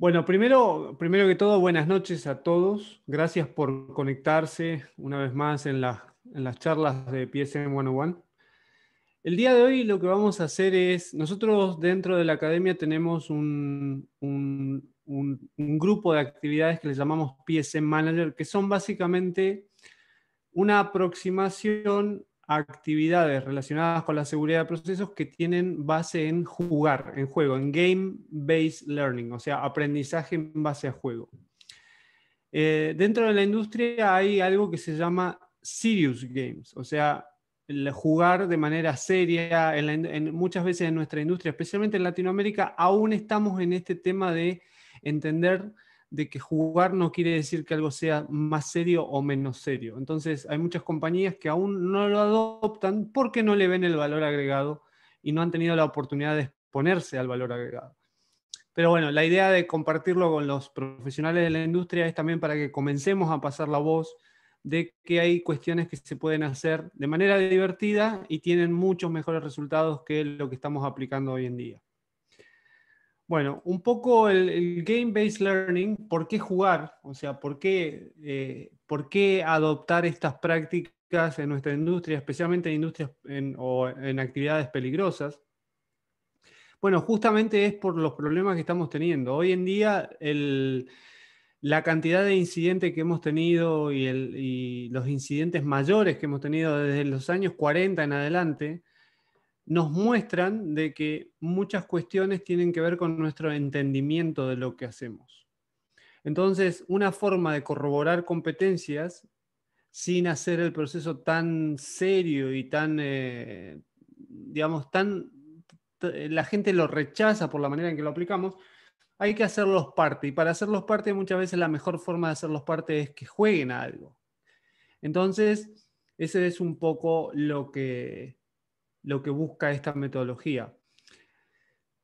Bueno, primero, primero que todo, buenas noches a todos. Gracias por conectarse una vez más en, las charlas de PSM 101. El día de hoy lo que vamos a hacer es, nosotros dentro de la academia tenemos un, un grupo de actividades que le llamamos PSM Manager, que son básicamente una aproximación actividades relacionadas con la seguridad de procesos que tienen base en jugar, en juego, en game-based learning, o sea, aprendizaje en base a juego. Eh, dentro de la industria hay algo que se llama serious games, o sea, jugar de manera seria. muchas veces en nuestra industria, especialmente en Latinoamérica, aún estamos en este tema de entender de que jugar no quiere decir que algo sea más serio o menos serio. Entonces hay muchas compañías que aún no lo adoptan porque no le ven el valor agregado y no han tenido la oportunidad de exponerse al valor agregado. Pero bueno, la idea de compartirlo con los profesionales de la industria es también para que comencemos a pasar la voz de que hay cuestiones que se pueden hacer de manera divertida y tienen muchos mejores resultados que lo que estamos aplicando hoy en día. Bueno, un poco el, game-based learning, ¿por qué jugar? O sea, eh, ¿por qué, adoptar estas prácticas en nuestra industria, especialmente en industrias o en actividades peligrosas? Bueno, justamente es por los problemas que estamos teniendo. Hoy en día, la cantidad de incidentes que hemos tenido y, los incidentes mayores que hemos tenido desde los años 40 en adelante, nos muestran de que muchas cuestiones tienen que ver con nuestro entendimiento de lo que hacemos. Entonces, una forma de corroborar competencias sin hacer el proceso tan serio y tan, eh, digamos, tan, la gente lo rechaza por la manera en que lo aplicamos, hay que hacerlos parte. Y para hacerlos parte muchas veces la mejor forma de hacerlos parte es que jueguen a algo. Entonces, ese es un poco lo que, lo que busca esta metodología.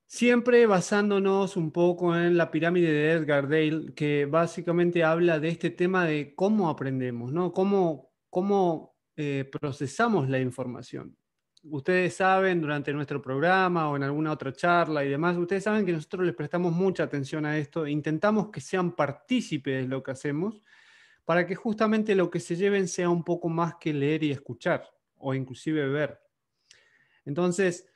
Siempre basándonos un poco en la pirámide de Edgar Dale, que básicamente habla de este tema de cómo aprendemos, ¿no? Cómo, cómo eh, procesamos la información. Ustedes saben durante nuestro programa o en alguna otra charla y demás, ustedes saben que nosotros les prestamos mucha atención a esto, e intentamos que sean partícipes de lo que hacemos para que justamente lo que se lleven sea un poco más que leer y escuchar o inclusive ver. Entonces,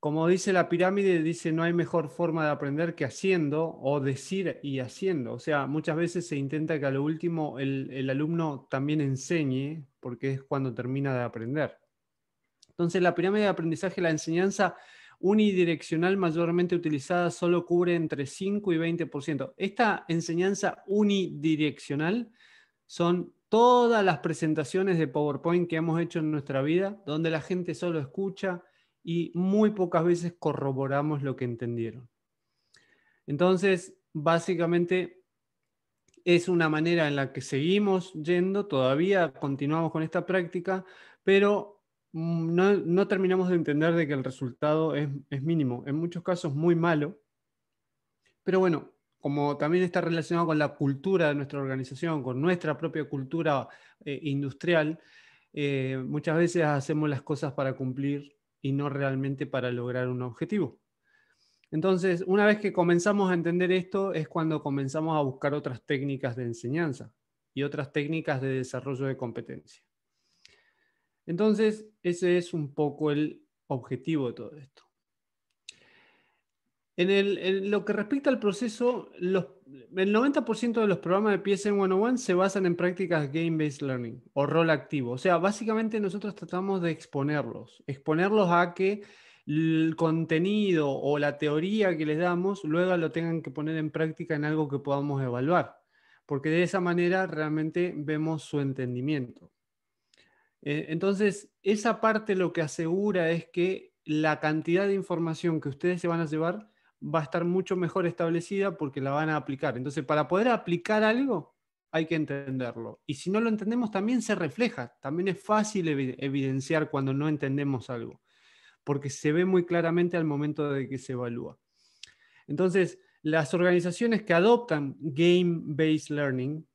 como dice la pirámide, dice no hay mejor forma de aprender que haciendo o decir y haciendo. O sea, muchas veces se intenta que a lo último el, el alumno también enseñe, porque es cuando termina de aprender. Entonces, la pirámide de aprendizaje, la enseñanza unidireccional mayormente utilizada solo cubre entre 5 y 20%. Esta enseñanza unidireccional son todas las presentaciones de PowerPoint que hemos hecho en nuestra vida, donde la gente solo escucha, y muy pocas veces corroboramos lo que entendieron. Entonces, básicamente es una manera en la que seguimos yendo, todavía continuamos con esta práctica, pero mm, no, terminamos de entender de que el resultado es, mínimo, en muchos casos muy malo. Pero bueno, como también está relacionado con la cultura de nuestra organización, con nuestra propia cultura eh, industrial, eh, muchas veces hacemos las cosas para cumplir y no realmente para lograr un objetivo. Entonces, una vez que comenzamos a entender esto, es cuando comenzamos a buscar otras técnicas de enseñanza y otras técnicas de desarrollo de competencia. Entonces, ese es un poco el objetivo de todo esto. En, lo que respecta al proceso, los el 90% de los programas de PSN 101 se basan en prácticas game-based learning o rol activo. O sea, básicamente nosotros tratamos de exponerlos, exponerlos a que el contenido o la teoría que les damos luego lo tengan que poner en práctica en algo que podamos evaluar, porque de esa manera realmente vemos su entendimiento. Eh, entonces, esa parte lo que asegura es que la cantidad de información que ustedes se van a llevar va a estar mucho mejor establecida porque la van a aplicar. Entonces, para poder aplicar algo, hay que entenderlo. Y si no lo entendemos, también se refleja. También es fácil evidenciar cuando no entendemos algo, porque se ve muy claramente al momento de que se evalúa. Entonces, las organizaciones que adoptan game-based learning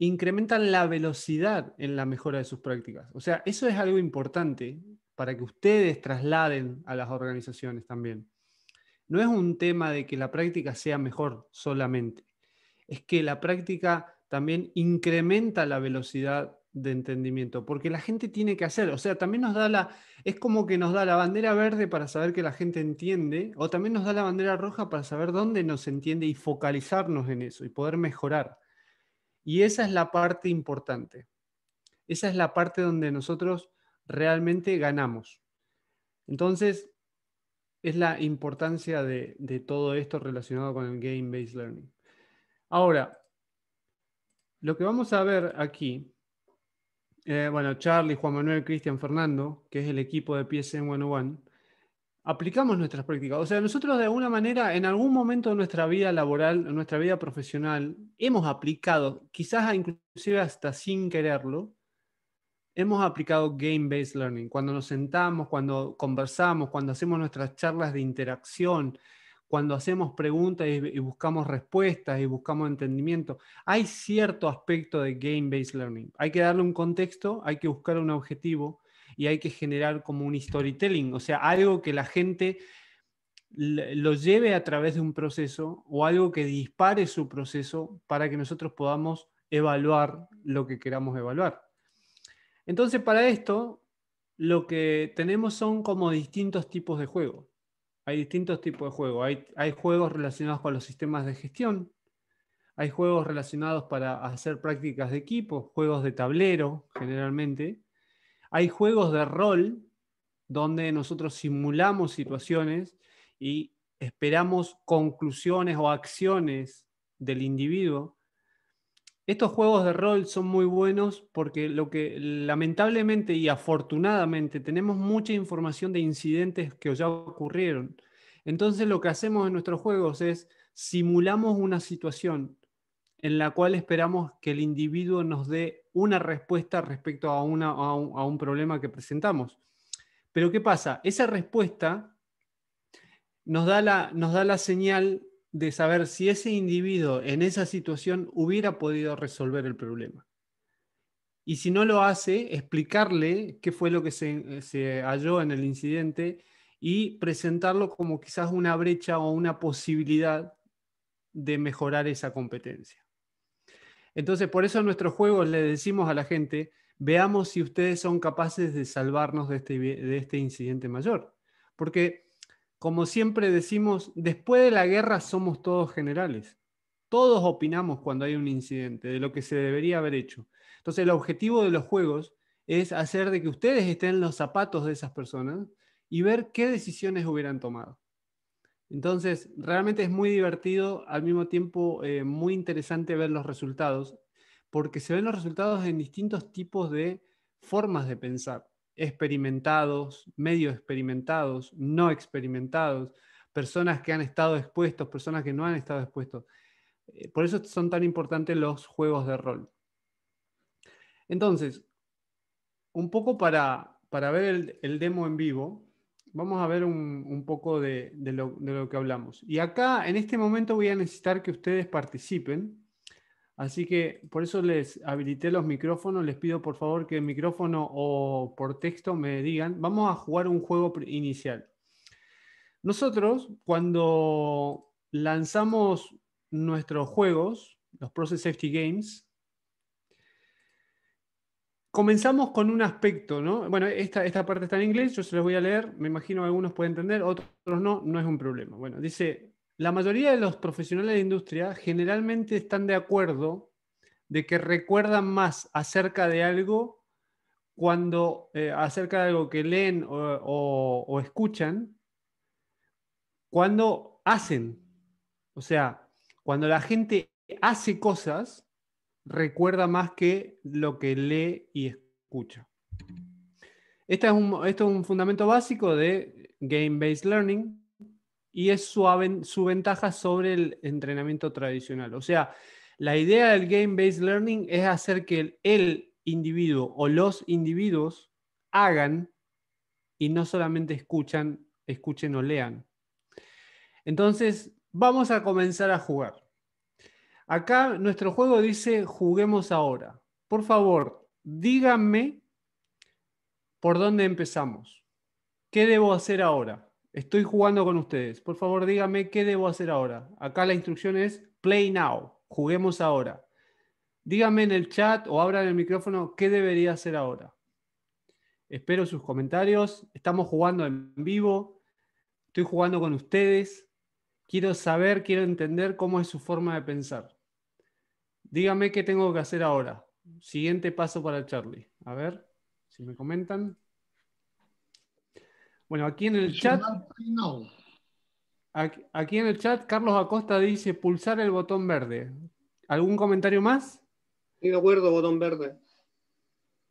incrementan la velocidad en la mejora de sus prácticas. O sea, eso es algo importante para que ustedes trasladen a las organizaciones también no es un tema de que la práctica sea mejor solamente, es que la práctica también incrementa la velocidad de entendimiento, porque la gente tiene que hacer, o sea, también nos da la, es como que nos da la bandera verde para saber que la gente entiende, o también nos da la bandera roja para saber dónde nos entiende y focalizarnos en eso y poder mejorar. Y esa es la parte importante, esa es la parte donde nosotros realmente ganamos. Entonces, es la importancia de, todo esto relacionado con el game-based learning. Ahora, lo que vamos a ver aquí, eh, bueno, Charlie, Juan Manuel, Cristian, Fernando, que es el equipo de PSN 101, aplicamos nuestras prácticas. O sea, nosotros de alguna manera, en algún momento de nuestra vida laboral, en nuestra vida profesional, hemos aplicado, quizás inclusive hasta sin quererlo, hemos aplicado game-based learning. Cuando nos sentamos, cuando conversamos, cuando hacemos nuestras charlas de interacción, cuando hacemos preguntas y, buscamos respuestas y buscamos entendimiento, hay cierto aspecto de game-based learning. Hay que darle un contexto, hay que buscar un objetivo y hay que generar como un storytelling, o sea, algo que la gente lo lleve a través de un proceso o algo que dispare su proceso para que nosotros podamos evaluar lo que queramos evaluar. Entonces, para esto, lo que tenemos son como distintos tipos de juegos. Hay distintos tipos de juegos. hay juegos relacionados con los sistemas de gestión, hay juegos relacionados para hacer prácticas de equipo, juegos de tablero generalmente. Hay juegos de rol donde nosotros simulamos situaciones y esperamos conclusiones o acciones del individuo. Estos juegos de rol son muy buenos porque lo que lamentablemente y afortunadamente tenemos mucha información de incidentes que ya ocurrieron. Entonces lo que hacemos en nuestros juegos es simulamos una situación en la cual esperamos que el individuo nos dé una respuesta respecto a, una, un, problema que presentamos. Pero ¿qué pasa? Esa respuesta nos da la, nos da la señal de saber si ese individuo en esa situación hubiera podido resolver el problema. Y si no lo hace, explicarle qué fue lo que se, halló en el incidente y presentarlo como quizás una brecha o una posibilidad de mejorar esa competencia. Entonces, por eso en nuestro juego le decimos a la gente, veamos si ustedes son capaces de salvarnos de este, de este incidente mayor. Porque como siempre decimos, después de la guerra somos todos generales. Todos opinamos cuando hay un incidente de lo que se debería haber hecho. Entonces el objetivo de los juegos es hacer de que ustedes estén en los zapatos de esas personas y ver qué decisiones hubieran tomado. Entonces, realmente es muy divertido, al mismo tiempo eh, muy interesante ver los resultados, porque se ven los resultados en distintos tipos de formas de pensar experimentados, medio experimentados, no experimentados, personas que han estado expuestos, personas que no han estado expuestos. Eh, por eso son tan importantes los juegos de rol. Entonces, un poco para, ver el, demo en vivo, vamos a ver un, poco de lo que hablamos. Y acá, en este momento, voy a necesitar que ustedes participen Así que por eso les habilité los micrófonos. Les pido por favor que el micrófono o por texto me digan. Vamos a jugar un juego inicial. Nosotros, cuando lanzamos nuestros juegos, los Process Safety Games, comenzamos con un aspecto, ¿no? Bueno, esta, esta parte está en inglés, yo se los voy a leer, me imagino algunos pueden entender, otros no, no es un problema. Bueno, dice, la mayoría de los profesionales de industria generalmente están de acuerdo de que recuerdan más acerca de algo cuando eh, acerca de algo que leen o, escuchan, cuando hacen. O sea, cuando la gente hace cosas, recuerda más que lo que lee y escucha. Este es esto es un fundamento básico de Game-Based Learning, y es su, su ventaja sobre el entrenamiento tradicional. O sea, la idea del game-based learning es hacer que el, el individuo o los individuos hagan y no solamente escuchan, escuchen o lean. Entonces, vamos a comenzar a jugar. Acá nuestro juego dice juguemos ahora. Por favor, díganme por dónde empezamos. ¿Qué debo hacer ahora? Estoy jugando con ustedes. Por favor, dígame qué debo hacer ahora. Acá la instrucción es play now. Juguemos ahora. Dígame en el chat o abran el micrófono qué debería hacer ahora. Espero sus comentarios. Estamos jugando en vivo. Estoy jugando con ustedes. Quiero saber, quiero entender cómo es su forma de pensar. Dígame qué tengo que hacer ahora. Siguiente paso para Charlie. A ver si me comentan. Bueno, aquí en el chat. Aquí en el chat, Carlos Acosta dice pulsar el botón verde. ¿Algún comentario más? Sí, de acuerdo, botón verde.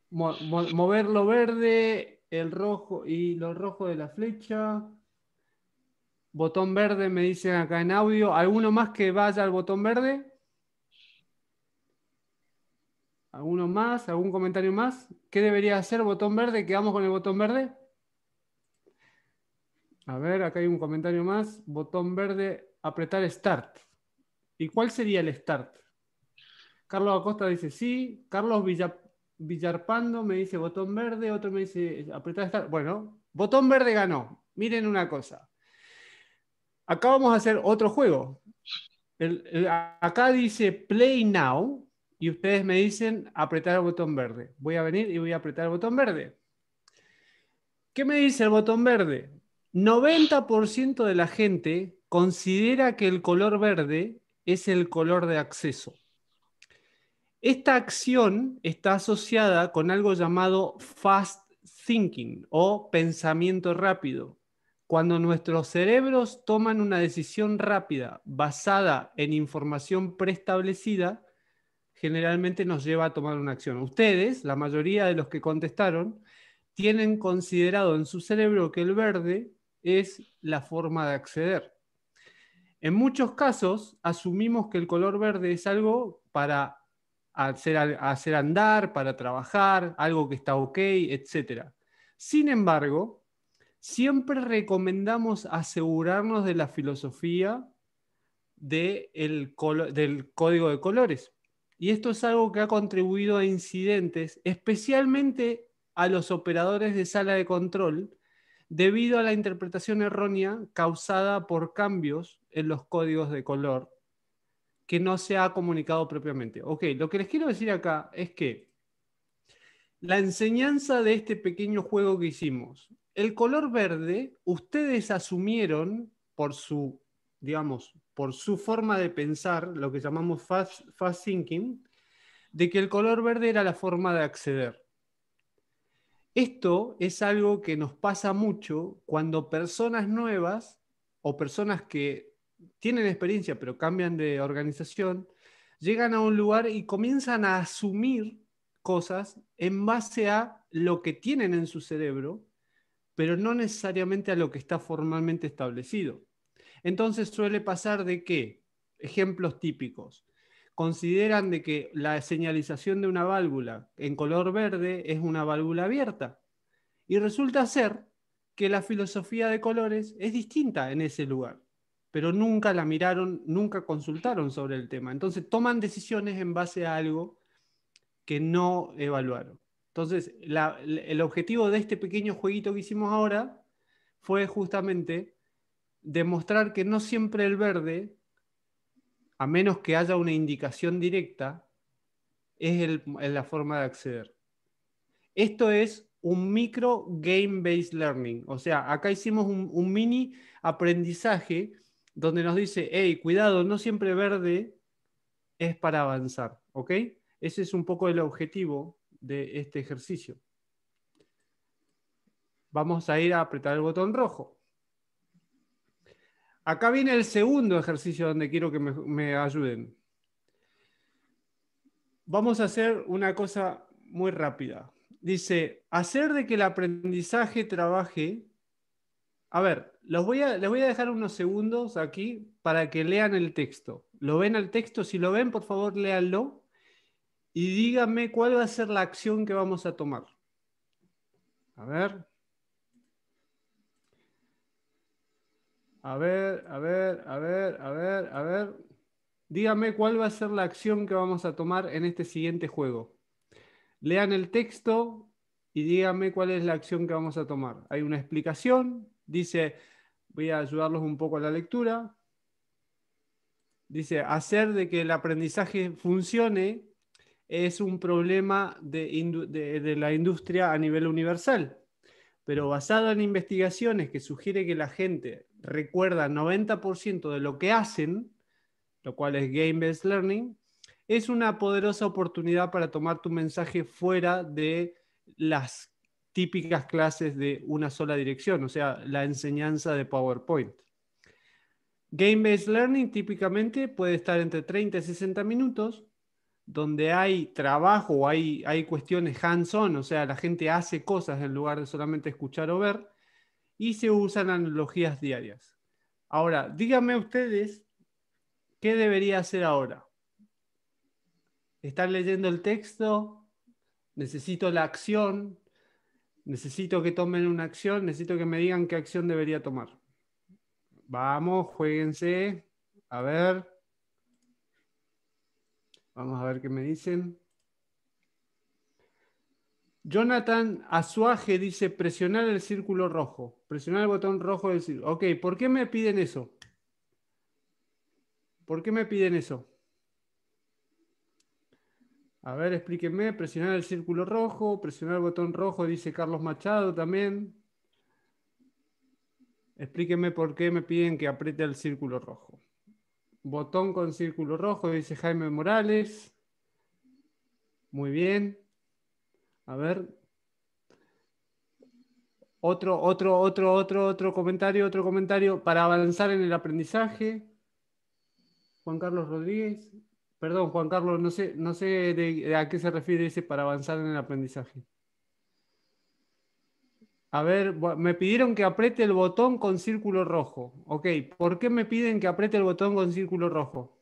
Moverlo verde, el rojo y lo rojo de la flecha. Botón verde, me dicen acá en audio. ¿Alguno más que vaya al botón verde? ¿Alguno más? ¿Algún comentario más? ¿Qué debería hacer botón verde? ¿Quedamos con el botón verde? A ver, acá hay un comentario más. Botón verde, apretar Start. ¿Y cuál sería el Start? Carlos Acosta dice sí. Carlos Villarpando me dice botón verde. Otro me dice apretar Start. Bueno, botón verde ganó. Miren una cosa. Acá vamos a hacer otro juego. acá dice Play Now y ustedes me dicen apretar el botón verde. Voy a venir y voy a apretar el botón verde. ¿Qué me dice el botón verde? 90% de la gente considera que el color verde es el color de acceso. Esta acción está asociada con algo llamado fast thinking o pensamiento rápido. Cuando nuestros cerebros toman una decisión rápida basada en información preestablecida, generalmente nos lleva a tomar una acción. Ustedes, la mayoría de los que contestaron, tienen considerado en su cerebro que el verde es la forma de acceder. En muchos casos asumimos que el color verde es algo para hacer, andar, para trabajar, algo que está ok, etc. Sin embargo, siempre recomendamos asegurarnos de la filosofía del código de colores. Y esto es algo que ha contribuido a incidentes, especialmente a los operadores de sala de control, debido a la interpretación errónea causada por cambios en los códigos de color que no se ha comunicado propiamente. Ok, lo que les quiero decir acá es que la enseñanza de este pequeño juego que hicimos, el color verde, ustedes asumieron por su, digamos, por su forma de pensar, lo que llamamos fast thinking, de que el color verde era la forma de acceder. Esto es algo que nos pasa mucho cuando personas nuevas o personas que tienen experiencia pero cambian de organización, llegan a un lugar y comienzan a asumir cosas en base a lo que tienen en su cerebro, pero no necesariamente a lo que está formalmente establecido. Entonces suele pasar de que, ejemplos típicos, consideran de que la señalización de una válvula en color verde es una válvula abierta. Y resulta ser que la filosofía de colores es distinta en ese lugar, pero nunca la miraron, nunca consultaron sobre el tema. Entonces toman decisiones en base a algo que no evaluaron. Entonces, el objetivo de este pequeño jueguito que hicimos ahora fue justamente demostrar que no siempre el verde a menos que haya una indicación directa, es, la forma de acceder. Esto es un micro game-based learning. O sea, acá hicimos un, un, mini aprendizaje donde nos dice, hey, cuidado, no siempre verde es para avanzar. ¿Ok? Ese es un poco el objetivo de este ejercicio. Vamos a ir a apretar el botón rojo. Acá viene el segundo ejercicio donde quiero que me, ayuden. Vamos a hacer una cosa muy rápida. Dice, hacer de que el aprendizaje trabaje. A ver, los voy les voy a dejar unos segundos aquí para que lean el texto. ¿Lo ven el texto? Si lo ven, por favor, léanlo y díganme cuál va a ser la acción que vamos a tomar. A ver. A ver, a ver, a ver, a ver, a ver. Dígame cuál va a ser la acción que vamos a tomar en este siguiente juego. Lean el texto y dígame cuál es la acción que vamos a tomar. Hay una explicación, dice, voy a ayudarlos un poco a la lectura. Dice, hacer de que el aprendizaje funcione es un problema de, de la industria a nivel universal, pero basado en investigaciones que sugiere que la gente recuerda 90% de lo que hacen, lo cual es Game-Based Learning, es una poderosa oportunidad para tomar tu mensaje fuera de las típicas clases de una sola dirección, o sea, la enseñanza de PowerPoint. Game-based learning típicamente puede estar entre 30 y 60 minutos, donde hay trabajo, hay, hay cuestiones hands-on, o sea, la gente hace cosas en lugar de solamente escuchar o ver y se usan analogías diarias. Ahora, díganme ustedes, ¿qué debería hacer ahora? ¿Están leyendo el texto? ¿Necesito la acción? ¿Necesito que tomen una acción? ¿Necesito que me digan qué acción debería tomar? Vamos, jueguense. A ver. Vamos a ver qué me dicen. Jonathan Azuaje dice presionar el círculo rojo, presionar el botón rojo del círculo. Ok, ¿por qué me piden eso? ¿Por qué me piden eso? A ver, explíquenme, presionar el círculo rojo, presionar el botón rojo, dice Carlos Machado también. Explíquenme por qué me piden que apriete el círculo rojo. Botón con círculo rojo, dice Jaime Morales. Muy bien. A ver. Otro, otro, otro, otro, otro comentario, otro comentario para avanzar en el aprendizaje. Juan Carlos Rodríguez. Perdón, Juan Carlos, no sé, no sé a qué se refiere ese para avanzar en el aprendizaje. A ver, me pidieron que apriete el botón con círculo rojo. Ok, ¿por qué me piden que apriete el botón con círculo rojo?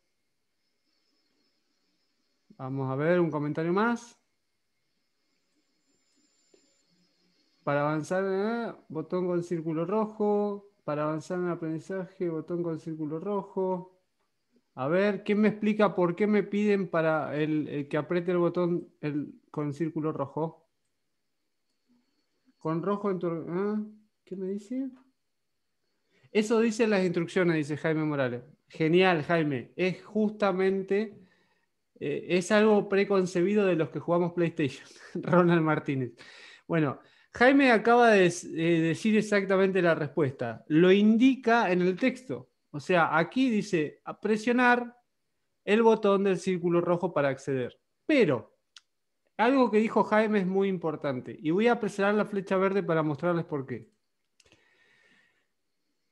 Vamos a ver, un comentario más. Para avanzar, botón con círculo rojo. Para avanzar en el aprendizaje, botón con círculo rojo. A ver, ¿quién me explica por qué me piden para el, que apriete el botón con círculo rojo? Con rojo en tu, ¿ah? ¿Qué me dice? Eso dicen las instrucciones, dice Jaime Morales. Genial, Jaime. Es justamente, eh, es algo preconcebido de los que jugamos PlayStation. Ronald Martínez. Bueno, Jaime acaba de eh, decir exactamente la respuesta. Lo indica en el texto. O sea, aquí dice presionar el botón del círculo rojo para acceder. Pero algo que dijo Jaime es muy importante y voy a presionar la flecha verde para mostrarles por qué.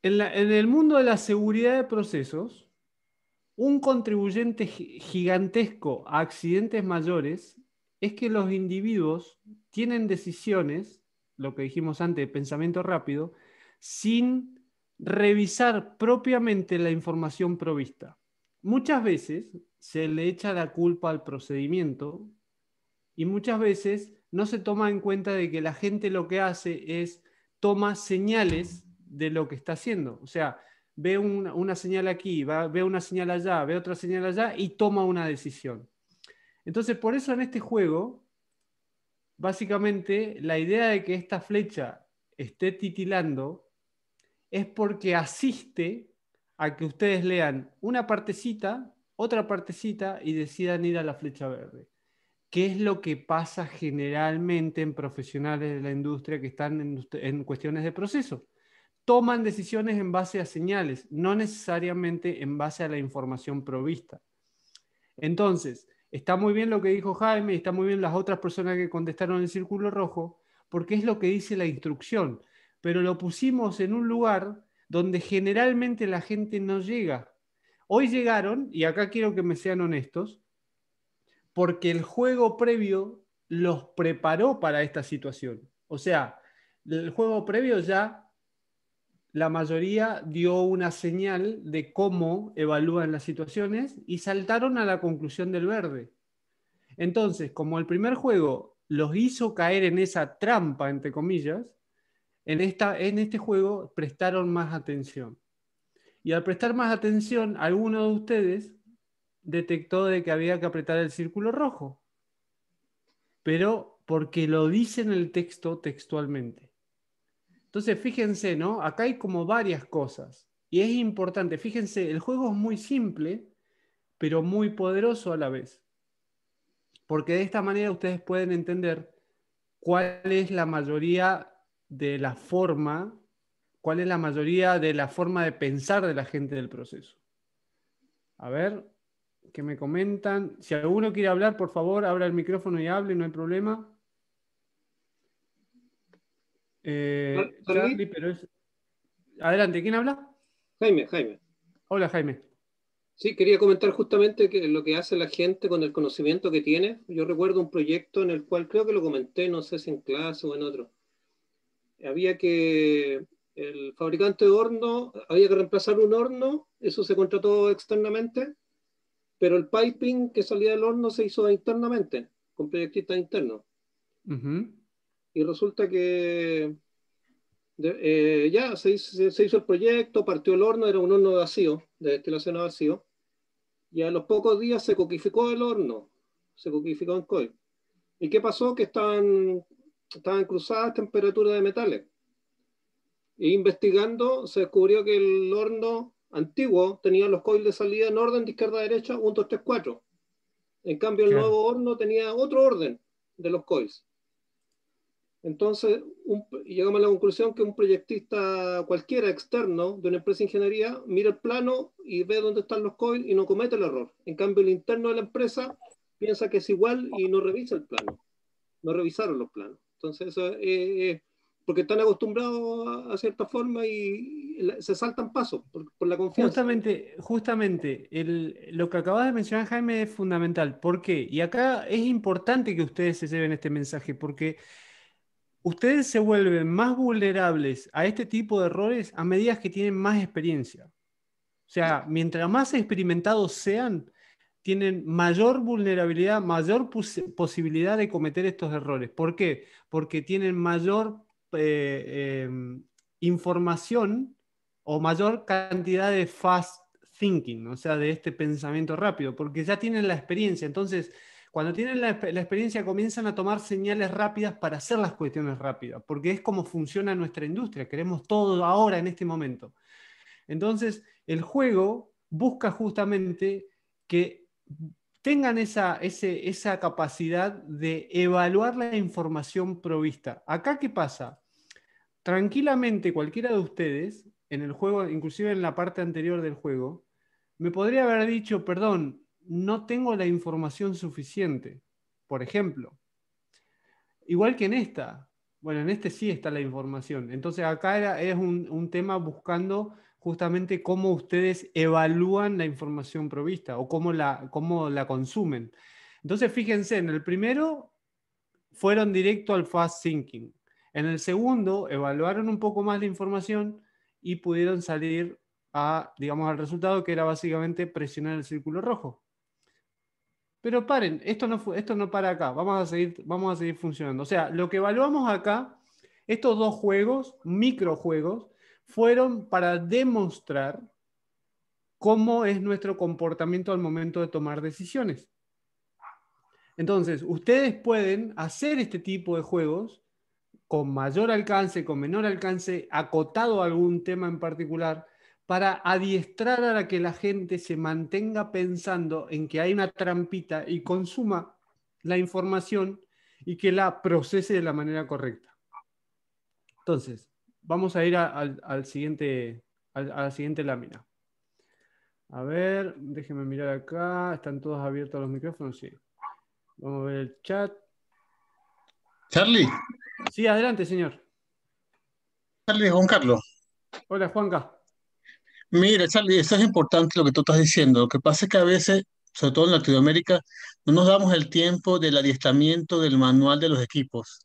En, en el mundo de la seguridad de procesos, un contribuyente gigantesco a accidentes mayores es que los individuos tienen decisiones lo que dijimos antes, pensamiento rápido, sin revisar propiamente la información provista. Muchas veces se le echa la culpa al procedimiento y muchas veces no se toma en cuenta de que la gente lo que hace es toma señales de lo que está haciendo. O sea, ve una, una señal aquí, ve una señal allá, ve otra señal allá y toma una decisión. Entonces, por eso en este juego básicamente la idea de que esta flecha esté titilando es porque asiste a que ustedes lean una partecita, otra partecita y decidan ir a la flecha verde. ¿Qué es lo que pasa generalmente en profesionales de la industria que están en, cuestiones de proceso? Toman decisiones en base a señales, no necesariamente en base a la información provista. Entonces, Está muy bien lo que dijo Jaime, está muy bien las otras personas que contestaron el círculo rojo, porque es lo que dice la instrucción, pero lo pusimos en un lugar donde generalmente la gente no llega. Hoy llegaron, y acá quiero que me sean honestos, porque el juego previo los preparó para esta situación. O sea, el juego previo ya la mayoría dio una señal de cómo evalúan las situaciones y saltaron a la conclusión del verde. Entonces, como el primer juego los hizo caer en esa trampa, entre comillas, en, esta, en este juego prestaron más atención. Y al prestar más atención, alguno de ustedes detectó de que había que apretar el círculo rojo, pero porque lo dice en el texto textualmente. Entonces, fíjense, ¿no? Acá hay como varias cosas. Y es importante, fíjense, el juego es muy simple, pero muy poderoso a la vez. Porque de esta manera ustedes pueden entender cuál es la mayoría de la forma, cuál es la mayoría de la forma de pensar de la gente del proceso. A ver, ¿qué me comentan. Si alguno quiere hablar, por favor, abra el micrófono y hable, no hay problema. Eh, adelante, ¿quién habla? Jaime, Jaime. Hola, Jaime. Sí, quería comentar justamente lo que hace la gente con el conocimiento que tiene. Yo recuerdo un proyecto en el cual creo que lo comenté, no sé si en clase o en otro. Había que, el fabricante de horno, había que reemplazar un horno, eso se contrató externamente, pero el piping que salía del horno se hizo internamente, con proyectistas internos. Y resulta que eh, ya se hizo, el proyecto, partió el horno, era un horno vacío, de destilación a vacío, y a los pocos días se coquificó el horno, se coquificó en coil. ¿Y qué pasó? Que estaban, estaban cruzadas temperaturas de metales. E investigando se descubrió que el horno antiguo tenía los coils de salida en orden de izquierda a derecha, 1, 2, 3, 4. En cambio, el nuevo horno tenía otro orden de los coils. Entonces, llegamos a la conclusión que un proyectista cualquiera externo de una empresa de ingeniería mira el plano y ve dónde están los coils y no comete el error. En cambio, el interno de la empresa piensa que es igual y no revisa el plano. No revisaron los planos. Entonces, eso es porque están acostumbrados a, cierta forma y, se saltan pasos por, la confianza. Justamente, justamente lo que acabas de mencionar, Jaime, es fundamental. ¿Por qué? Y acá es importante que ustedes se lleven este mensaje porque ustedes se vuelven más vulnerables a este tipo de errores a medida que tienen más experiencia. O sea, mientras más experimentados sean, tienen mayor vulnerabilidad, mayor posibilidad de cometer estos errores. ¿Por qué? Porque tienen mayor eh, em, información o mayor cantidad de fast thinking, o sea, de este pensamiento rápido, porque ya tienen la experiencia. Entonces, cuando tienen la, experiencia comienzan a tomar señales rápidas para hacer las cuestiones rápidas, porque es como funciona nuestra industria, queremos todo ahora, en este momento. Entonces, el juego busca justamente que tengan esa, esa capacidad de evaluar la información provista. Acá, ¿qué pasa? Tranquilamente cualquiera de ustedes, en el juego, inclusive en la parte anterior del juego, me podría haber dicho, perdón, no tengo la información suficiente, por ejemplo. Igual que en esta, bueno, en este sí está la información. Entonces acá es un, tema buscando justamente cómo ustedes evalúan la información provista o cómo la, la consumen. Entonces, fíjense, en el primero fueron directo al fast thinking. En el segundo, evaluaron un poco más la información y pudieron salir a, digamos, al resultado que era básicamente presionar el círculo rojo. Pero paren, esto no, esto no para acá, vamos a, seguir, vamos a seguir funcionando. O sea, lo que evaluamos acá, estos dos juegos, microjuegos, fueron para demostrar cómo es nuestro comportamiento al momento de tomar decisiones. Entonces, ustedes pueden hacer este tipo de juegos con mayor alcance, con menor alcance, acotado a algún tema en particular, para adiestrar a la que la gente se mantenga pensando en que hay una trampita y consuma la información y que la procese de la manera correcta. Entonces, vamos a ir a, al siguiente, a, la siguiente lámina. A ver, déjenme mirar acá. ¿Están todos abiertos los micrófonos? Sí. Vamos a ver el chat. Charlie. Sí, adelante, señor. Charlie, Juan Carlos. Hola, Juanca. Mira, eso es importante lo que tú estás diciendo. Lo que pasa es que a veces, sobre todo en Latinoamérica, no nos damos el tiempo del adiestramiento del manual de los equipos.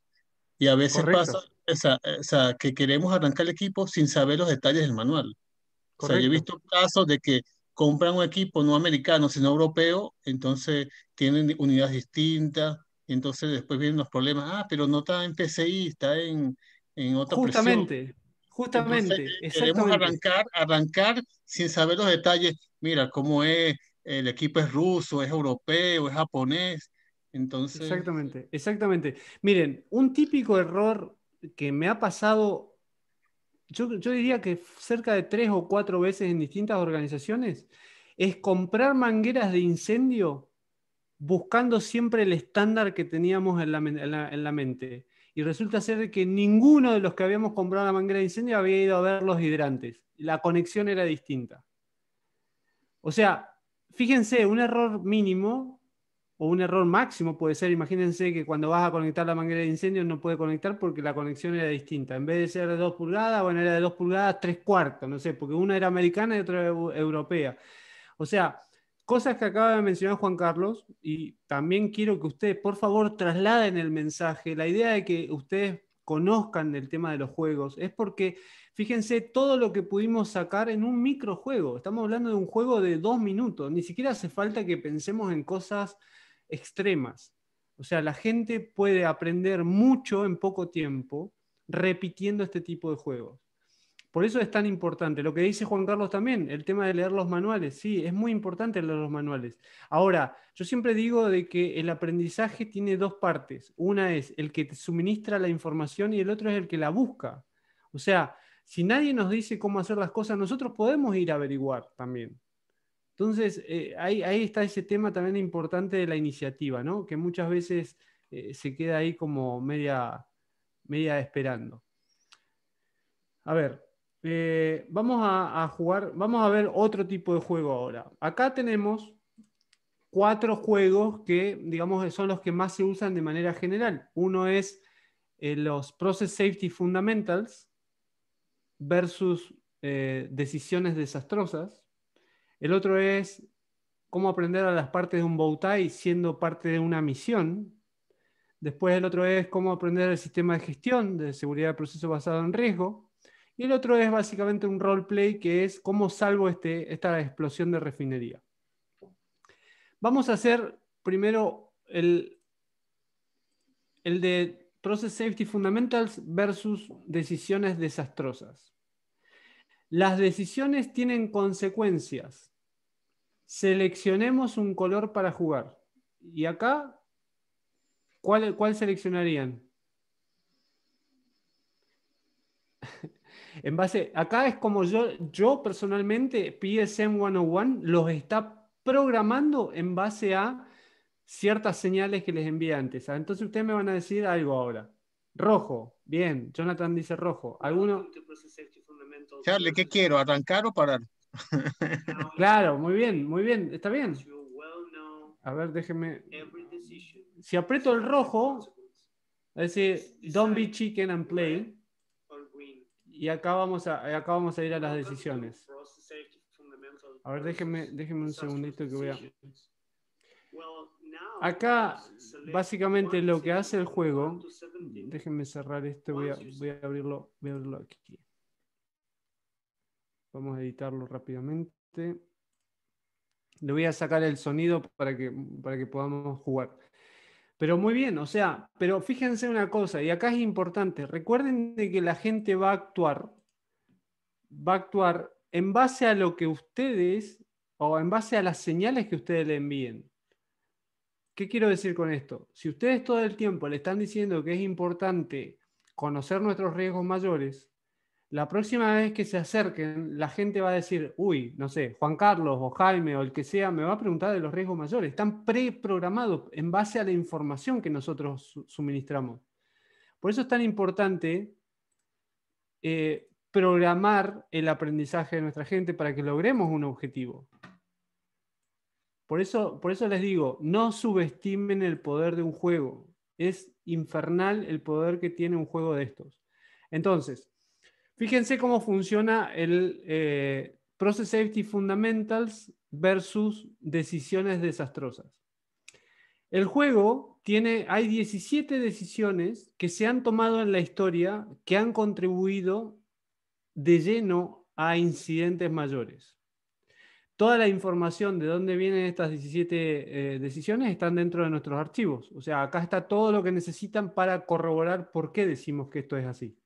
Y a veces pasa eh, que queremos arrancar el equipo sin saber los detalles del manual. O sea, yo he visto casos de que compran un equipo no americano, sino europeo, entonces tienen unidades distintas, entonces después vienen los problemas, ah, pero no está en PCI, está en, en otra Justamente, Justamente. queremos arrancar, arrancar sin saber los detalles. Mira, cómo es, el equipo es ruso, es europeo, es japonés. Entonces. Exactamente, exactamente. Miren, un típico error que me ha pasado, yo, diría que cerca de tres o cuatro veces en distintas organizaciones, es comprar mangueras de incendio buscando siempre el estándar que teníamos en la, en la mente y resulta ser que ninguno de los que habíamos comprado la manguera de incendio había ido a ver los hidrantes. La conexión era distinta. O sea, fíjense, un error mínimo o un error máximo puede ser, imagínense que cuando vas a conectar la manguera de incendio no puede conectar porque la conexión era distinta. En vez de ser de dos pulgadas, bueno, era de dos pulgadas, tres cuartos, no sé, porque una era americana y otra europea. O sea, Cosas que acaba de mencionar Juan Carlos, y también quiero que ustedes, por favor, trasladen el mensaje, la idea de que ustedes conozcan del tema de los juegos, es porque, fíjense, todo lo que pudimos sacar en un microjuego, estamos hablando de un juego de dos minutos, ni siquiera hace falta que pensemos en cosas extremas. O sea, la gente puede aprender mucho en poco tiempo repitiendo este tipo de juegos. Por eso es tan importante. Lo que dice Juan Carlos también, el tema de leer los manuales. Sí, es muy importante leer los manuales. Ahora, yo siempre digo de que el aprendizaje tiene dos partes. Una es el que suministra la información y el otro es el que la busca. O sea, si nadie nos dice cómo hacer las cosas, nosotros podemos ir a averiguar también. Entonces, eh, ahí, está ese tema también importante de la iniciativa, ¿no? Que muchas veces eh, se queda ahí como media, media esperando. A ver, eh, vamos a, jugar, vamos a ver otro tipo de juego ahora. Acá tenemos cuatro juegos que, digamos, son los que más se usan de manera general. Uno es eh, los Process Safety Fundamentals versus eh, decisiones desastrosas. El otro es cómo aprender a las partes de un Bowtie siendo parte de una misión. Después el otro es cómo aprender el sistema de gestión de seguridad de proceso basado en riesgo. Y el otro es básicamente un roleplay que es cómo salvo este, esta explosión de refinería. Vamos a hacer primero el, el de Process Safety Fundamentals versus decisiones desastrosas. Las decisiones tienen consecuencias. Seleccionemos un color para jugar. Y acá, ¿cuál, cuál seleccionarían? En base, acá es como yo, yo personalmente, PSM 101 los está programando en base a ciertas señales que les envía antes. ¿ah? Entonces ustedes me van a decir algo ahora. Rojo, bien, Jonathan dice rojo. ¿Alguno? Charlie, este ¿qué quiero? ¿Arrancar o parar? claro, muy bien, muy bien, está bien. A ver, déjeme. Si aprieto el rojo, a decir, don't be chicken and play y acá vamos, a, eh, acá vamos a ir a las decisiones. A ver, déjenme, déjenme un segundito que voy a... Acá, básicamente lo que hace el juego, déjenme cerrar esto, voy a, voy a abrirlo, voy a aquí. Vamos a editarlo rápidamente. Le voy a sacar el sonido para que, para que podamos jugar. Pero muy bien, o sea, pero fíjense una cosa, y acá es importante, recuerden de que la gente va a actuar, va a actuar en base a lo que ustedes o en base a las señales que ustedes le envíen. ¿Qué quiero decir con esto? Si ustedes todo el tiempo le están diciendo que es importante conocer nuestros riesgos mayores, la próxima vez que se acerquen, la gente va a decir, uy, no sé, Juan Carlos o Jaime o el que sea, me va a preguntar de los riesgos mayores. Están preprogramados en base a la información que nosotros suministramos. Por eso es tan importante eh, programar el aprendizaje de nuestra gente para que logremos un objetivo. Por eso, por eso les digo, no subestimen el poder de un juego. Es infernal el poder que tiene un juego de estos. Entonces, Fíjense cómo funciona el eh, Process Safety Fundamentals versus decisiones desastrosas. El juego tiene, hay 17 decisiones que se han tomado en la historia que han contribuido de lleno a incidentes mayores. Toda la información de dónde vienen estas 17 eh, decisiones están dentro de nuestros archivos. O sea, acá está todo lo que necesitan para corroborar por qué decimos que esto es así.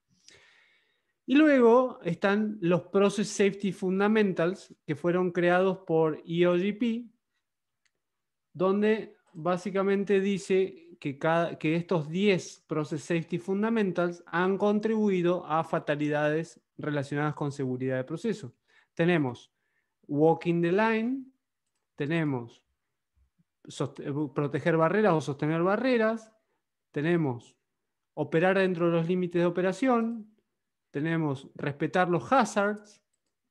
Y luego están los Process Safety Fundamentals que fueron creados por EOGP, donde básicamente dice que, cada, que estos 10 Process Safety Fundamentals han contribuido a fatalidades relacionadas con seguridad de proceso. Tenemos walking the line, tenemos proteger barreras o sostener barreras, tenemos operar dentro de los límites de operación, tenemos respetar los hazards,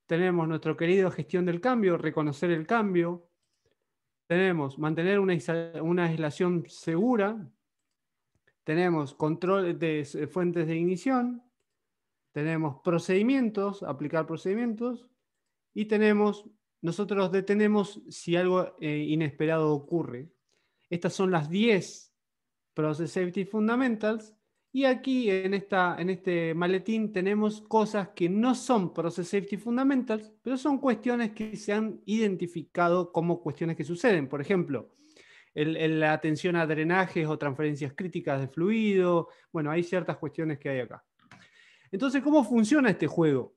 tenemos nuestro querido gestión del cambio, reconocer el cambio, tenemos mantener una, una aislación segura, tenemos control de fuentes de ignición, tenemos procedimientos, aplicar procedimientos, y tenemos, nosotros detenemos si algo eh, inesperado ocurre. Estas son las 10 Process Safety Fundamentals y aquí en, esta, en este maletín tenemos cosas que no son Process Safety Fundamentals, pero son cuestiones que se han identificado como cuestiones que suceden. Por ejemplo, la atención a drenajes o transferencias críticas de fluido. Bueno, hay ciertas cuestiones que hay acá. Entonces, ¿cómo funciona este juego?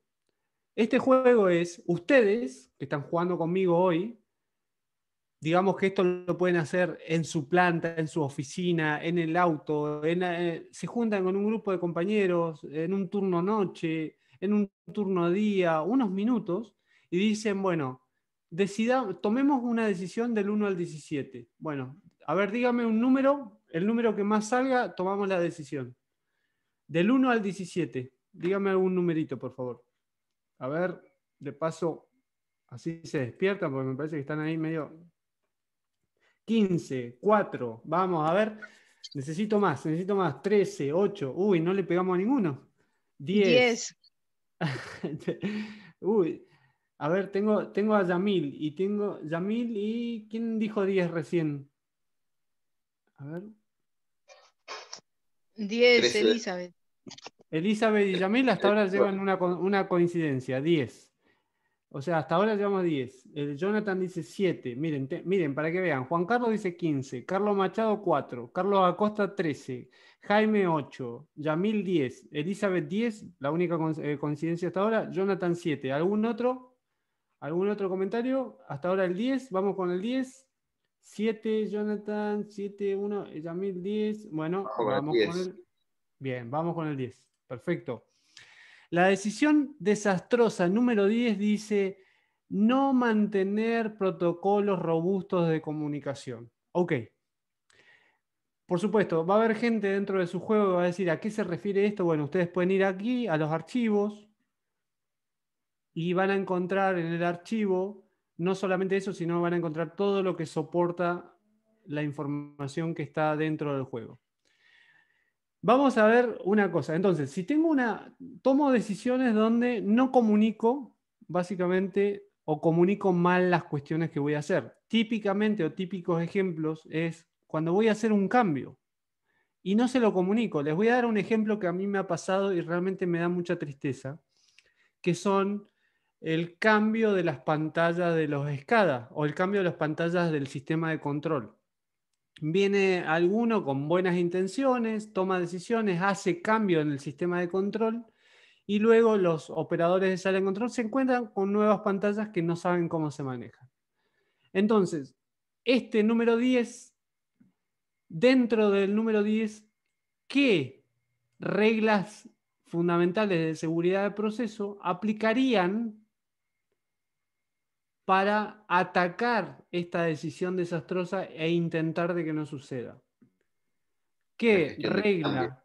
Este juego es ustedes que están jugando conmigo hoy, digamos que esto lo pueden hacer en su planta, en su oficina, en el auto, eh, se juntan con un grupo de compañeros en un turno noche, en un turno día, unos minutos, y dicen, bueno, decidamos, tomemos una decisión del 1 al 17. Bueno, a ver, dígame un número, el número que más salga, tomamos la decisión. Del 1 al 17, dígame algún numerito, por favor. A ver, de paso, así se despiertan, porque me parece que están ahí medio 15, 4, vamos a ver. Necesito más, necesito más. 13, 8, uy, no le pegamos a ninguno. 10. 10. uy, a ver, tengo, tengo a Yamil y tengo Yamil y ¿quién dijo 10 recién? A ver. 10, Elizabeth. Elizabeth y Yamil hasta eh, ahora llevan una, una coincidencia, 10. O sea, hasta ahora llevamos 10. Jonathan dice 7. Miren, miren, para que vean. Juan Carlos dice 15. Carlos Machado 4. Carlos Acosta 13. Jaime 8. Yamil 10. Elizabeth 10. La única eh, coincidencia hasta ahora. Jonathan 7. ¿Algún otro? ¿Algún otro comentario? Hasta ahora el 10. Vamos con el 10. 7, Jonathan, 7, 1, Yamil 10. Bueno, vamos, vamos con el. Bien, vamos con el 10. Perfecto. La decisión desastrosa número 10 dice no mantener protocolos robustos de comunicación. Ok. Por supuesto, va a haber gente dentro de su juego que va a decir a qué se refiere esto. Bueno, ustedes pueden ir aquí a los archivos y van a encontrar en el archivo no solamente eso, sino van a encontrar todo lo que soporta la información que está dentro del juego. Vamos a ver una cosa. Entonces, si tengo una, tomo decisiones donde no comunico, básicamente, o comunico mal las cuestiones que voy a hacer. Típicamente o típicos ejemplos es cuando voy a hacer un cambio y no se lo comunico. Les voy a dar un ejemplo que a mí me ha pasado y realmente me da mucha tristeza, que son el cambio de las pantallas de los SCADA o el cambio de las pantallas del sistema de control viene alguno con buenas intenciones, toma decisiones, hace cambio en el sistema de control y luego los operadores de sala de control se encuentran con nuevas pantallas que no saben cómo se manejan. Entonces, este número 10, dentro del número 10, ¿qué reglas fundamentales de seguridad de proceso aplicarían para atacar esta decisión desastrosa e intentar de que no suceda. ¿Qué regla?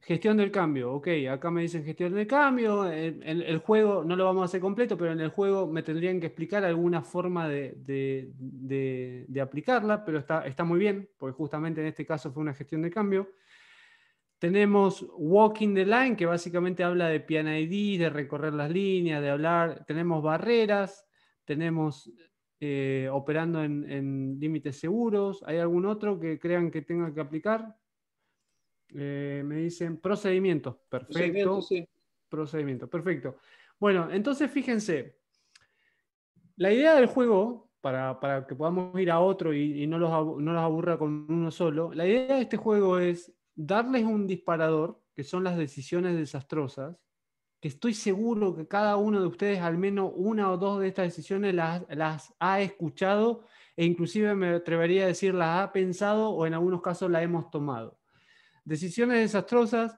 Gestión del cambio, ok, acá me dicen gestión del cambio, en, el juego no lo vamos a hacer completo, pero en el juego me tendrían que explicar alguna forma de, aplicarla, pero está, está muy bien, porque justamente en este caso fue una gestión de cambio. Tenemos Walking the Line, que básicamente habla de PNID, de recorrer las líneas, de hablar. Tenemos barreras, tenemos eh, operando en, límites seguros. ¿Hay algún otro que crean que tenga que aplicar? Eh, me dicen procedimientos. Perfecto. Procedimiento, sí. perfecto. Bueno, entonces fíjense, la idea del juego, para, que podamos ir a otro y, no, no los aburra con uno solo, la idea de este juego es darles un disparador, que son las decisiones desastrosas, que estoy seguro que cada uno de ustedes al menos una o dos de estas decisiones las, ha escuchado e inclusive me atrevería a decir las ha pensado o en algunos casos las hemos tomado. Decisiones desastrosas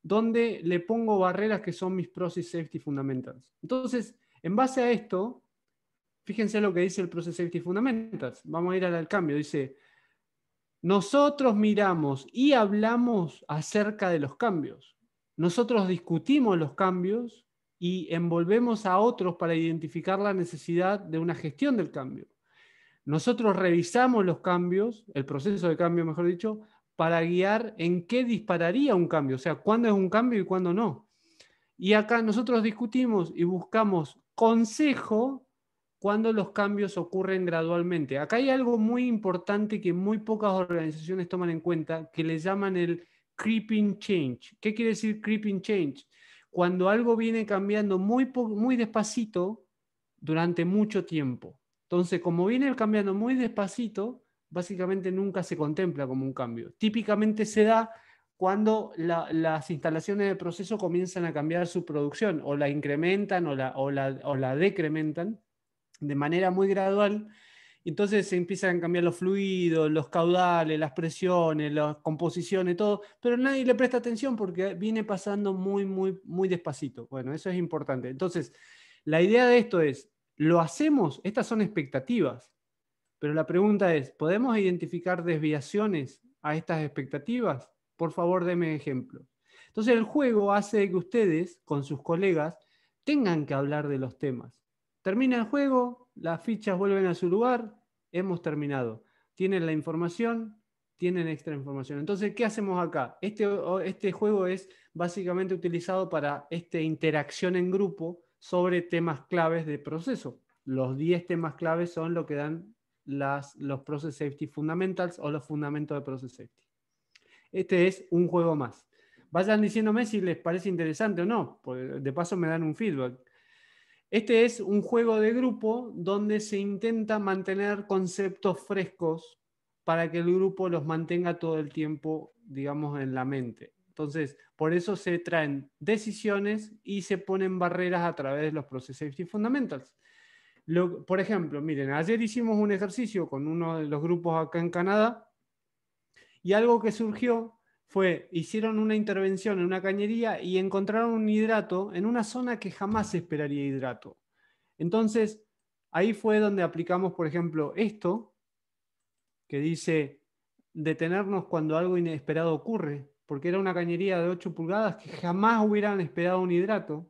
donde le pongo barreras que son mis process safety fundamentals. Entonces, en base a esto, fíjense lo que dice el process safety fundamentals. Vamos a ir al cambio. Dice, nosotros miramos y hablamos acerca de los cambios nosotros discutimos los cambios y envolvemos a otros para identificar la necesidad de una gestión del cambio. Nosotros revisamos los cambios, el proceso de cambio, mejor dicho, para guiar en qué dispararía un cambio, o sea, cuándo es un cambio y cuándo no. Y acá nosotros discutimos y buscamos consejo cuando los cambios ocurren gradualmente. Acá hay algo muy importante que muy pocas organizaciones toman en cuenta, que le llaman el creeping change. ¿Qué quiere decir creeping change? Cuando algo viene cambiando muy, muy despacito durante mucho tiempo. Entonces, como viene cambiando muy despacito, básicamente nunca se contempla como un cambio. Típicamente se da cuando las instalaciones de proceso comienzan a cambiar su producción o la incrementan o la, o la decrementan de manera muy gradual entonces se empiezan a cambiar los fluidos, los caudales, las presiones, las composiciones, todo, pero nadie le presta atención porque viene pasando muy, muy, muy despacito. Bueno, eso es importante. Entonces, la idea de esto es, lo hacemos, estas son expectativas, pero la pregunta es, ¿podemos identificar desviaciones a estas expectativas? Por favor, deme ejemplo. Entonces, el juego hace que ustedes, con sus colegas, tengan que hablar de los temas. Termina el juego, las fichas vuelven a su lugar, hemos terminado. Tienen la información, tienen extra información. Entonces, ¿qué hacemos acá? Este, este juego es básicamente utilizado para esta interacción en grupo sobre temas claves de proceso. Los 10 temas claves son lo que dan las, los Process Safety Fundamentals o los fundamentos de Process Safety. Este es un juego más. Vayan diciéndome si les parece interesante o no. De paso me dan un feedback. Este es un juego de grupo donde se intenta mantener conceptos frescos para que el grupo los mantenga todo el tiempo, digamos, en la mente. Entonces, por eso se traen decisiones y se ponen barreras a través de los Process Safety Fundamentals. por ejemplo, miren, ayer hicimos un ejercicio con uno de los grupos acá en Canadá y algo que surgió fue, hicieron una intervención en una cañería y encontraron un hidrato en una zona que jamás esperaría hidrato. Entonces, ahí fue donde aplicamos, por ejemplo, esto, que dice detenernos cuando algo inesperado ocurre, porque era una cañería de 8 pulgadas que jamás hubieran esperado un hidrato.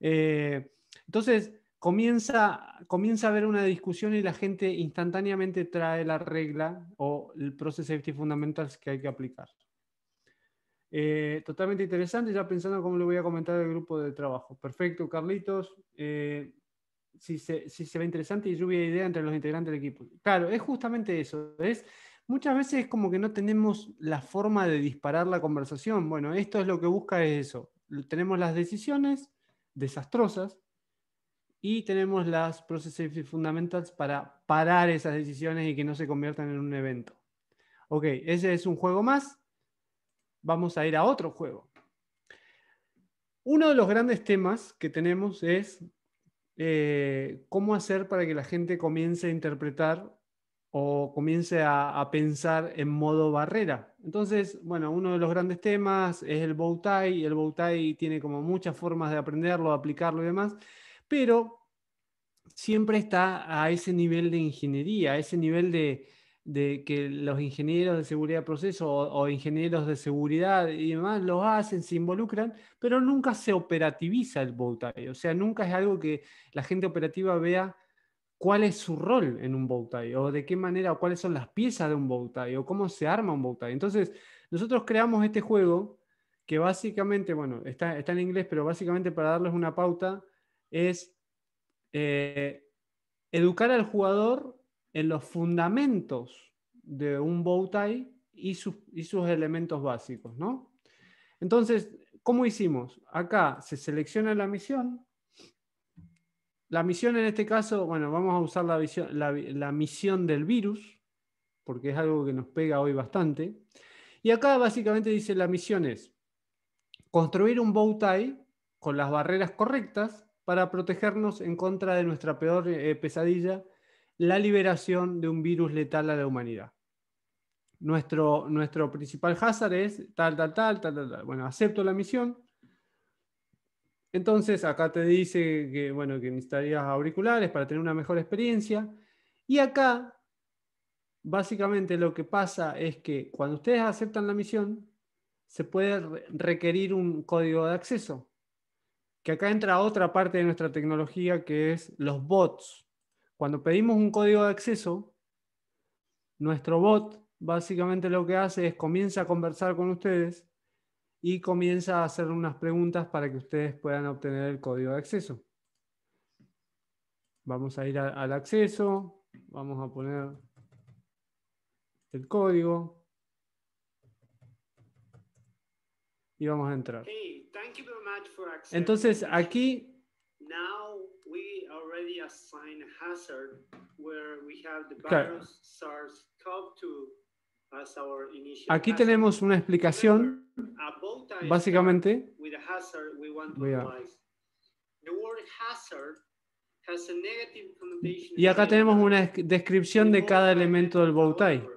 Eh, entonces, comienza, comienza a haber una discusión y la gente instantáneamente trae la regla o el Process Safety Fundamentals que hay que aplicar. Eh, totalmente interesante, ya pensando cómo le voy a comentar al grupo de trabajo. Perfecto, Carlitos. Eh, si, se, ve interesante y lluvia de idea entre los integrantes del equipo. Claro, es justamente eso. muchas veces es como que no tenemos la forma de disparar la conversación. Bueno, esto es lo que busca es eso. Tenemos las decisiones desastrosas y tenemos las Process Safety Fundamentals para parar esas decisiones y que no se conviertan en un evento. Ok, ese es un juego más. Vamos a ir a otro juego. Uno de los grandes temas que tenemos es eh, cómo hacer para que la gente comience a interpretar o comience a, pensar en modo barrera. Entonces, bueno, uno de los grandes temas es el Bowtie y el Bowtie tiene como muchas formas de aprenderlo, aplicarlo y demás pero siempre está a ese nivel de ingeniería, a ese nivel de, que los ingenieros de seguridad de proceso o, ingenieros de seguridad y demás los hacen, se involucran, pero nunca se operativiza el bowtie. O sea, nunca es algo que la gente operativa vea cuál es su rol en un bowtie o de qué manera o cuáles son las piezas de un bowtie o cómo se arma un bowtie. Entonces, nosotros creamos este juego que básicamente, bueno, está en inglés, pero básicamente para darles una pauta, es eh, educar al jugador en los fundamentos de un bow tie y, sus elementos básicos, Entonces, ¿cómo hicimos? Acá se selecciona la misión. La misión en este caso, bueno, vamos a usar la, la, misión del virus, porque es algo que nos pega hoy bastante. Y acá básicamente dice la misión es construir un bow tie con las barreras correctas para protegernos en contra de nuestra peor eh, pesadilla, la liberación de un virus letal a la humanidad. Nuestro, nuestro principal hazard es tal, tal, tal, tal, tal, tal. Bueno, acepto la misión. Entonces, acá te dice que, bueno, que necesitarías auriculares para tener una mejor experiencia. Y acá, básicamente lo que pasa es que cuando ustedes aceptan la misión, se puede requerir un código de acceso. Que acá entra otra parte de nuestra tecnología que es los bots. Cuando pedimos un código de acceso, nuestro bot básicamente lo que hace es comienza a conversar con ustedes y comienza a hacer unas preguntas para que ustedes puedan obtener el código de acceso. Vamos a ir al acceso, vamos a poner el código, y vamos a entrar. Entonces aquí Aquí tenemos una explicación. Básicamente, voy a... Y acá tenemos una descripción de cada elemento del bowtie.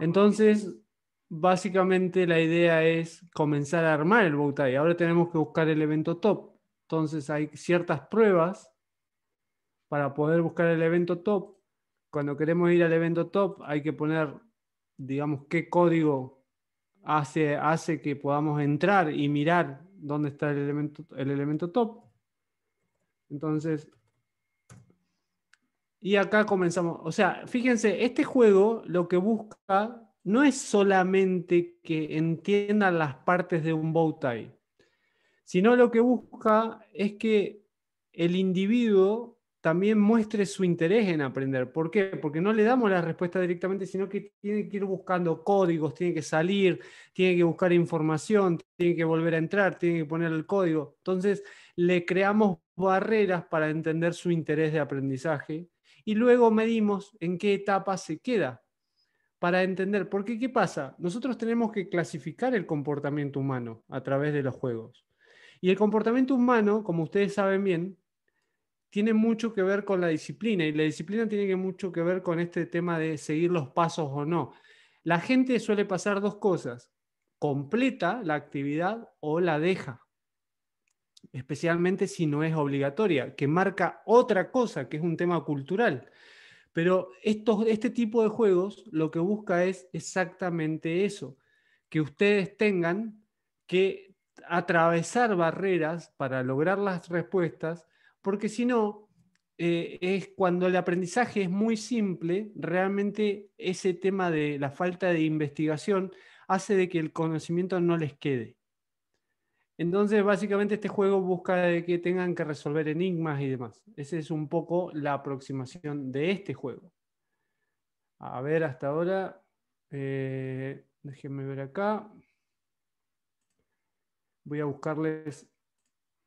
Entonces, básicamente la idea es comenzar a armar el Bowtie. Ahora tenemos que buscar el evento top. Entonces hay ciertas pruebas para poder buscar el evento top. Cuando queremos ir al evento top hay que poner, digamos, qué código hace, hace que podamos entrar y mirar dónde está el elemento, el elemento top. Entonces, y acá comenzamos. O sea, fíjense, este juego lo que busca no es solamente que entiendan las partes de un bow tie, sino lo que busca es que el individuo también muestre su interés en aprender. ¿Por qué? Porque no le damos la respuesta directamente, sino que tiene que ir buscando códigos, tiene que salir, tiene que buscar información, tiene que volver a entrar, tiene que poner el código. Entonces, le creamos barreras para entender su interés de aprendizaje y luego medimos en qué etapa se queda para entender, ¿por ¿qué ¿Qué pasa? Nosotros tenemos que clasificar el comportamiento humano a través de los juegos. Y el comportamiento humano, como ustedes saben bien, tiene mucho que ver con la disciplina y la disciplina tiene mucho que ver con este tema de seguir los pasos o no. La gente suele pasar dos cosas, completa la actividad o la deja, especialmente si no es obligatoria, que marca otra cosa, que es un tema cultural. Pero este tipo de juegos lo que busca es exactamente eso, que ustedes tengan que atravesar barreras para lograr las respuestas, porque si no, eh, es cuando el aprendizaje es muy simple, realmente ese tema de la falta de investigación hace de que el conocimiento no les quede. Entonces, básicamente este juego busca que tengan que resolver enigmas y demás. Esa es un poco la aproximación de este juego. A ver, hasta ahora, eh, déjenme ver acá. Voy a buscarles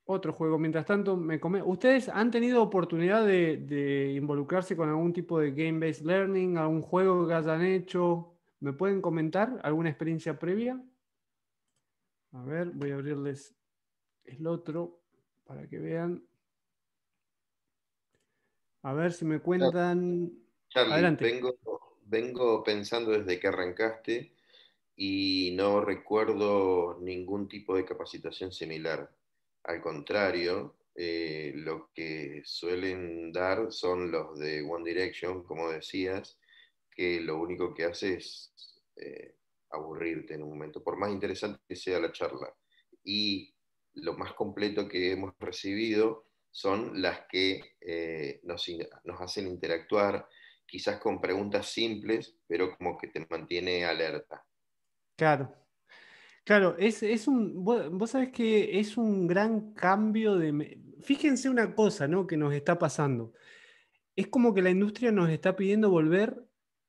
otro juego. Mientras tanto, me come. ¿Ustedes han tenido oportunidad de, de involucrarse con algún tipo de game-based learning, algún juego que hayan hecho? ¿Me pueden comentar alguna experiencia previa? A ver, voy a abrirles el otro para que vean. A ver si me cuentan. Charlie, Vengo, pensando desde que arrancaste y no recuerdo ningún tipo de capacitación similar. Al contrario, eh, lo que suelen dar son los de One Direction, como decías, que lo único que hace es eh, aburrirte en un momento, por más interesante que sea la charla. Y lo más completo que hemos recibido son las que eh, nos, hacen interactuar, quizás con preguntas simples, pero como que te mantiene alerta. Claro. Claro, es, un, vos, sabés que es un gran cambio de... Fíjense una cosa, Que nos está pasando. Es como que la industria nos está pidiendo volver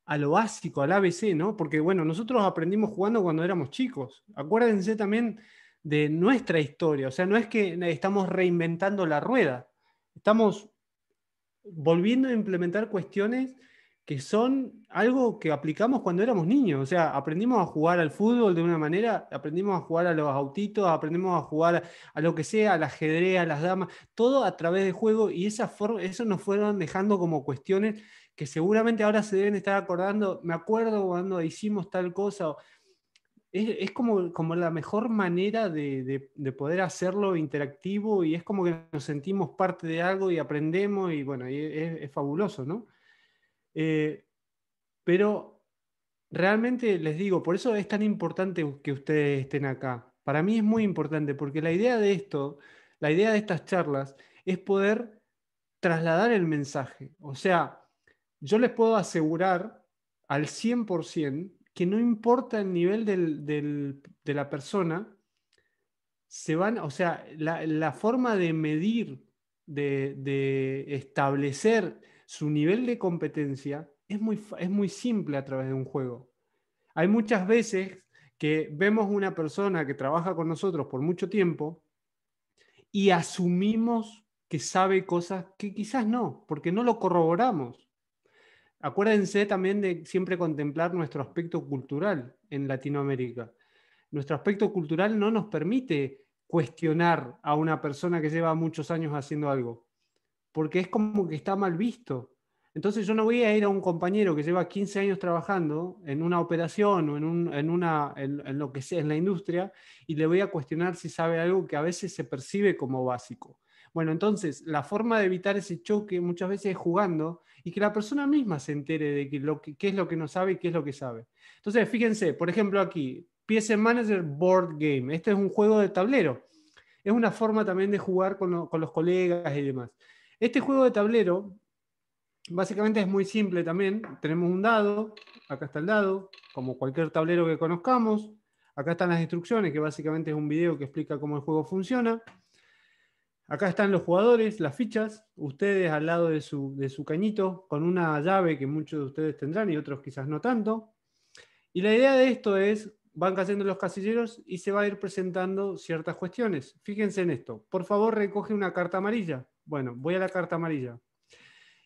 a lo básico, al ABC, ¿no? Porque bueno, nosotros aprendimos jugando cuando éramos chicos. Acuérdense también de nuestra historia, o sea, no es que estamos reinventando la rueda, estamos volviendo a implementar cuestiones que son algo que aplicamos cuando éramos niños, o sea, aprendimos a jugar al fútbol de una manera, aprendimos a jugar a los autitos, aprendimos a jugar a lo que sea, al ajedrez, a las damas, todo a través de juego y esa eso nos fueron dejando como cuestiones que seguramente ahora se deben estar acordando, me acuerdo cuando hicimos tal cosa. es, como, como, la mejor manera de, poder hacerlo interactivo y es como que nos sentimos parte de algo y aprendemos y bueno, es, fabuloso, ¿no? Eh, pero realmente les digo, por eso es tan importante que ustedes estén acá. Para mí es muy importante porque la idea de esto, la idea de estas charlas es poder trasladar el mensaje. O sea, yo les puedo asegurar al 100% que no importa el nivel de la persona, se van, o sea, la, forma de medir, de, de, establecer su nivel de competencia es muy, es muy simple a través de un juego. Hay muchas veces que vemos una persona que trabaja con nosotros por mucho tiempo y asumimos que sabe cosas que quizás no, porque no lo corroboramos. Acuérdense también de siempre contemplar nuestro aspecto cultural en Latinoamérica. Nuestro aspecto cultural no nos permite cuestionar a una persona que lleva muchos años haciendo algo, porque es como que está mal visto. Entonces yo no voy a ir a un compañero que lleva 15 años trabajando en una operación o en, lo que sea, en la industria, y le voy a cuestionar si sabe algo que a veces se percibe como básico. Bueno, entonces la forma de evitar ese choque muchas veces es jugando y que la persona misma se entere de que lo qué es lo que no sabe y qué es lo que sabe. Entonces, fíjense, por ejemplo aquí, Piece Manager Board Game. Este es un juego de tablero. Es una forma también de jugar con, con los colegas y demás. Este juego de tablero básicamente es muy simple también. Tenemos un dado, acá está el dado, como cualquier tablero que conozcamos. Acá están las instrucciones, que básicamente es un video que explica cómo el juego funciona. Acá están los jugadores, las fichas, ustedes al lado de su, cañito, con una llave que muchos de ustedes tendrán y otros quizás no tanto. Y la idea de esto es, van cayendo los casilleros y se va a ir presentando ciertas cuestiones. Fíjense en esto. Por favor, recoge una carta amarilla. Bueno, voy a la carta amarilla.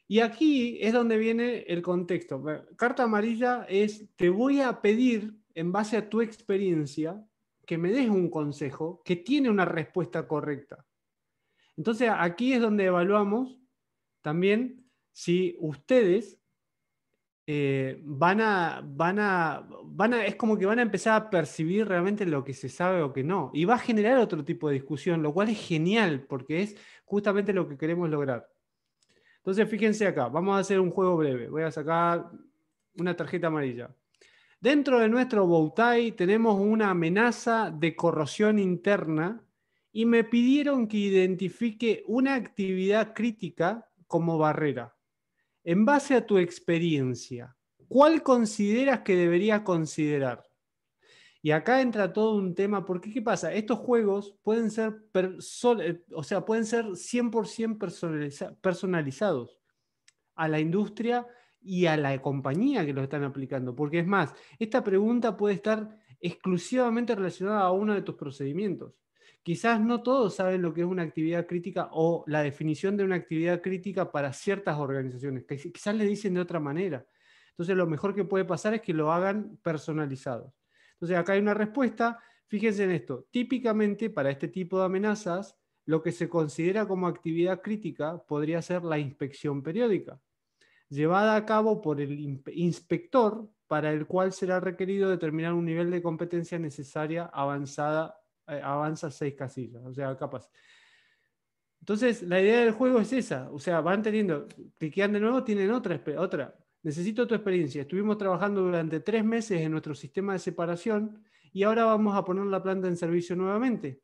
Y aquí es donde viene el contexto. Carta amarilla es, te voy a pedir, en base a tu experiencia, que me des un consejo que tiene una respuesta correcta. Entonces, aquí es donde evaluamos también si ustedes eh, van, a, van, a, es como que van a empezar a percibir realmente lo que se sabe o que no. Y va a generar otro tipo de discusión, lo cual es genial, porque es justamente lo que queremos lograr. Entonces, fíjense acá, vamos a hacer un juego breve. Voy a sacar una tarjeta amarilla. Dentro de nuestro Bowtie tenemos una amenaza de corrosión interna y me pidieron que identifique una actividad crítica como barrera. En base a tu experiencia, ¿cuál consideras que debería considerar? Y acá entra todo un tema, porque ¿qué pasa? Estos juegos pueden ser, eh, o sea, pueden ser 100% personalizados a la industria y a la compañía que lo están aplicando. Porque es más, esta pregunta puede estar exclusivamente relacionada a uno de tus procedimientos quizás no todos saben lo que es una actividad crítica o la definición de una actividad crítica para ciertas organizaciones, que quizás le dicen de otra manera. Entonces, lo mejor que puede pasar es que lo hagan personalizado. Entonces, acá hay una respuesta. Fíjense en esto. Típicamente, para este tipo de amenazas, lo que se considera como actividad crítica podría ser la inspección periódica, llevada a cabo por el inspector para el cual será requerido determinar un nivel de competencia necesaria, avanzada eh, avanza seis casillas, o sea, capas. Entonces, la idea del juego es esa, o sea, van teniendo, cliquean de nuevo, tienen otra, otra. Necesito tu experiencia. Estuvimos trabajando durante tres meses en nuestro sistema de separación y ahora vamos a poner la planta en servicio nuevamente.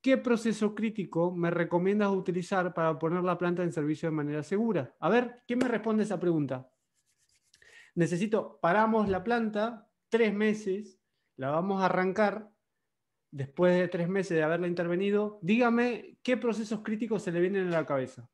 ¿Qué proceso crítico me recomiendas utilizar para poner la planta en servicio de manera segura? A ver, ¿quién me responde esa pregunta? Necesito, paramos la planta tres meses, la vamos a arrancar después de tres meses de haberla intervenido, dígame qué procesos críticos se le vienen a la cabeza.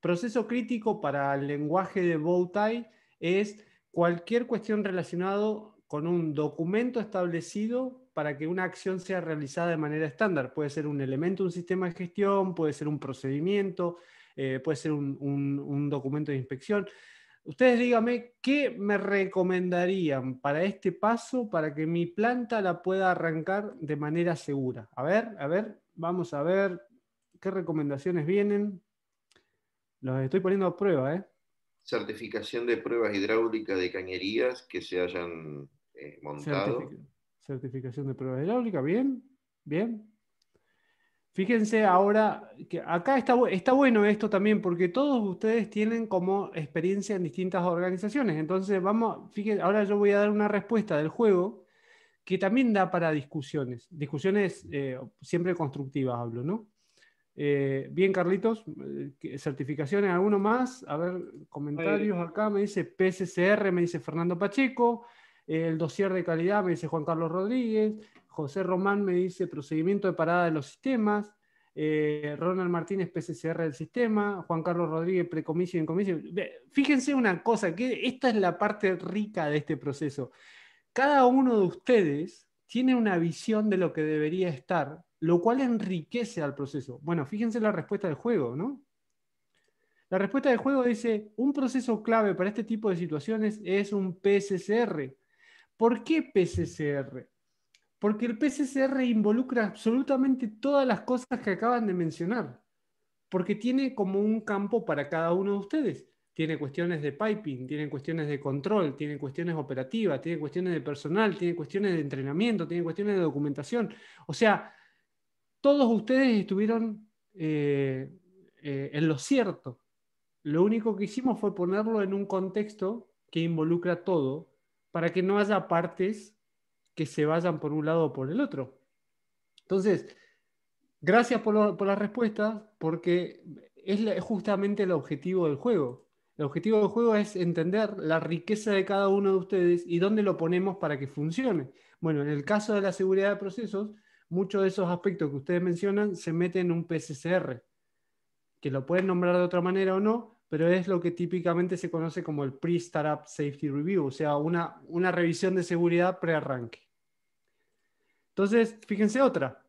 Proceso crítico para el lenguaje de Bowtie es cualquier cuestión relacionada con un documento establecido para que una acción sea realizada de manera estándar. Puede ser un elemento, un sistema de gestión, puede ser un procedimiento, eh, puede ser un documento de inspección. Ustedes díganme qué me recomendarían para este paso para que mi planta la pueda arrancar de manera segura. A ver, a ver, vamos a ver qué recomendaciones vienen. Los estoy poniendo a prueba, ¿eh? Certificación de pruebas hidráulicas de cañerías que se hayan eh, montado. certificación de pruebas hidráulicas, bien, bien. Fíjense ahora que acá está, está bueno esto también, porque todos ustedes tienen como experiencia en distintas organizaciones. Entonces, vamos, fíjense, ahora yo voy a dar una respuesta del juego que también da para discusiones. Discusiones eh, siempre constructivas, hablo, ¿no? Eh, bien, Carlitos, eh, certificaciones, ¿alguno más? A ver, comentarios acá, me dice PSCR, me dice Fernando Pacheco, el dossier de calidad, me dice Juan Carlos Rodríguez, José Román me dice procedimiento de parada de los sistemas. Eh, Ronald Martínez, PCCR del sistema. Juan Carlos Rodríguez, Precomisión y comisión. Fíjense una cosa, que esta es la parte rica de este proceso. Cada uno de ustedes tiene una visión de lo que debería estar, lo cual enriquece al proceso. Bueno, fíjense la respuesta del juego, ¿no? La respuesta del juego dice, un proceso clave para este tipo de situaciones es un PCCR ¿Por qué PCCR? porque el PCCR involucra absolutamente todas las cosas que acaban de mencionar, porque tiene como un campo para cada uno de ustedes. Tiene cuestiones de piping, tiene cuestiones de control, tiene cuestiones operativas, tiene cuestiones de personal, tiene cuestiones de entrenamiento, tiene cuestiones de documentación. O sea, todos ustedes estuvieron eh, eh, en lo cierto. Lo único que hicimos fue ponerlo en un contexto que involucra todo para que no haya partes que se vayan por un lado o por el otro. Entonces, gracias por, por las respuestas, porque es, justamente el objetivo del juego. El objetivo del juego es entender la riqueza de cada uno de ustedes y dónde lo ponemos para que funcione. Bueno, en el caso de la seguridad de procesos, muchos de esos aspectos que ustedes mencionan se meten en un PSCR, que lo pueden nombrar de otra manera o no, pero es lo que típicamente se conoce como el Pre-Startup Safety Review, o sea, una, una revisión de seguridad pre-arranque. Entonces, fíjense otra.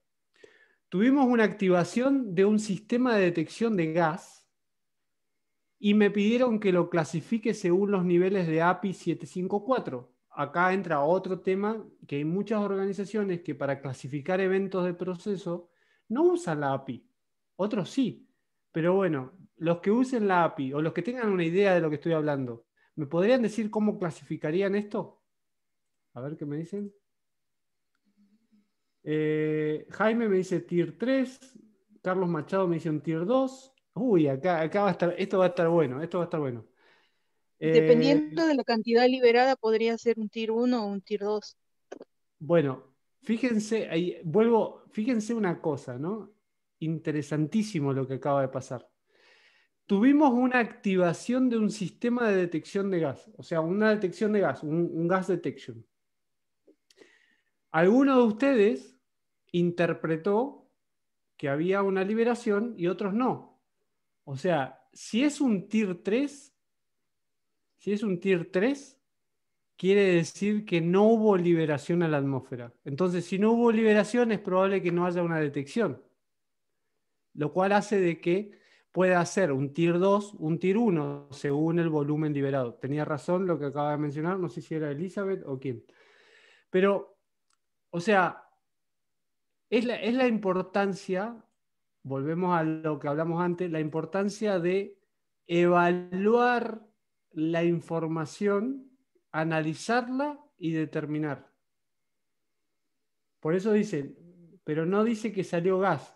Tuvimos una activación de un sistema de detección de gas y me pidieron que lo clasifique según los niveles de API 754. Acá entra otro tema que hay muchas organizaciones que para clasificar eventos de proceso no usan la API. Otros sí. Pero bueno, los que usen la API o los que tengan una idea de lo que estoy hablando, ¿me podrían decir cómo clasificarían esto? A ver qué me dicen. Eh, Jaime me dice tier 3. Carlos Machado me dice un tier 2. Uy, acá, va a estar, esto va a estar bueno, esto va a estar bueno. Eh, Dependiendo de la cantidad liberada, podría ser un tier 1 o un tier 2. Bueno, fíjense, ahí, vuelvo, fíjense una cosa, ¿no? Interesantísimo lo que acaba de pasar. Tuvimos una activación de un sistema de detección de gas, o sea, una detección de gas, un gas detection. Alguno de ustedes interpretó que había una liberación y otros no. O sea, si es un TIR 3, si es un TIR 3, quiere decir que no hubo liberación a la atmósfera. Entonces, si no hubo liberación, es probable que no haya una detección. Lo cual hace de que pueda ser un Tier 2, un TIR 1, según el volumen liberado. Tenía razón lo que acaba de mencionar, no sé si era Elizabeth o quién. Pero o sea, es la, importancia, volvemos a lo que hablamos antes, la importancia de evaluar la información, analizarla y determinar. Por eso dicen, pero no dice que salió gas.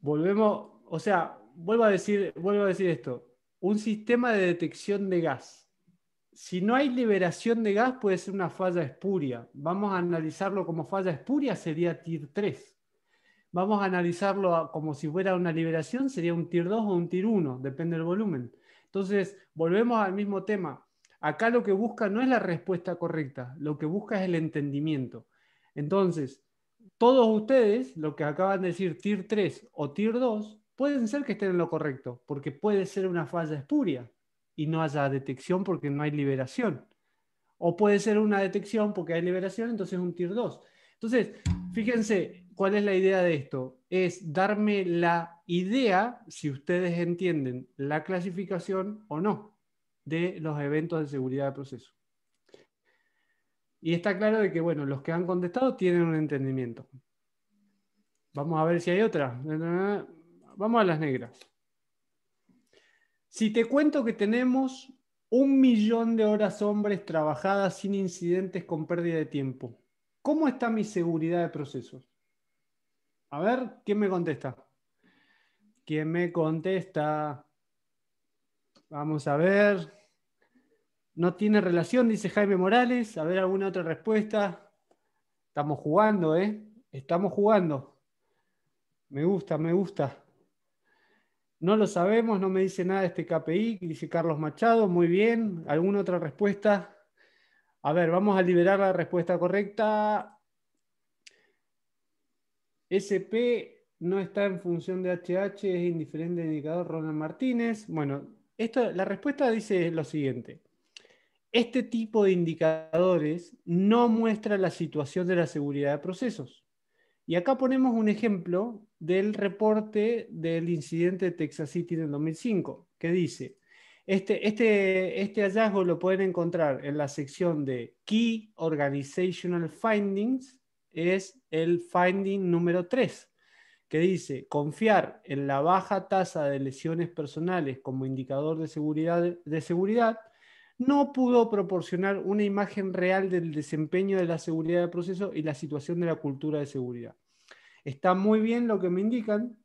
Volvemos, o sea, vuelvo a decir, vuelvo a decir esto. Un sistema de detección de gas si no hay liberación de gas, puede ser una falla espuria. Vamos a analizarlo como falla espuria, sería TIR 3. Vamos a analizarlo como si fuera una liberación, sería un TIR 2 o un TIR 1, depende del volumen. Entonces, volvemos al mismo tema. Acá lo que busca no es la respuesta correcta, lo que busca es el entendimiento. Entonces, todos ustedes, lo que acaban de decir TIR 3 o TIR 2, pueden ser que estén en lo correcto, porque puede ser una falla espuria y no haya detección porque no hay liberación. O puede ser una detección porque hay liberación, entonces un tier 2. Entonces, fíjense, ¿cuál es la idea de esto? Es darme la idea, si ustedes entienden la clasificación o no, de los eventos de seguridad de proceso. Y está claro de que, bueno, los que han contestado tienen un entendimiento. Vamos a ver si hay otra. Vamos a las negras. Si te cuento que tenemos un millón de horas hombres trabajadas sin incidentes con pérdida de tiempo, ¿cómo está mi seguridad de procesos? A ver, ¿quién me contesta? ¿Quién me contesta? Vamos a ver. No tiene relación, dice Jaime Morales. A ver, alguna otra respuesta. Estamos jugando, ¿eh? Estamos jugando. Me gusta, me gusta. No lo sabemos, no me dice nada este KPI, dice Carlos Machado, muy bien. ¿Alguna otra respuesta? A ver, vamos a liberar la respuesta correcta. SP no está en función de HH, es indiferente al indicador Ronald Martínez. Bueno, esto, la respuesta dice lo siguiente. Este tipo de indicadores no muestra la situación de la seguridad de procesos. Y acá ponemos un ejemplo del reporte del incidente de Texas City del 2005, que dice, este, este, este, hallazgo lo pueden encontrar en la sección de Key Organizational Findings, es el finding número 3, que dice, confiar en la baja tasa de lesiones personales como indicador de seguridad, de seguridad no pudo proporcionar una imagen real del desempeño de la seguridad de proceso y la situación de la cultura de seguridad. Está muy bien lo que me indican.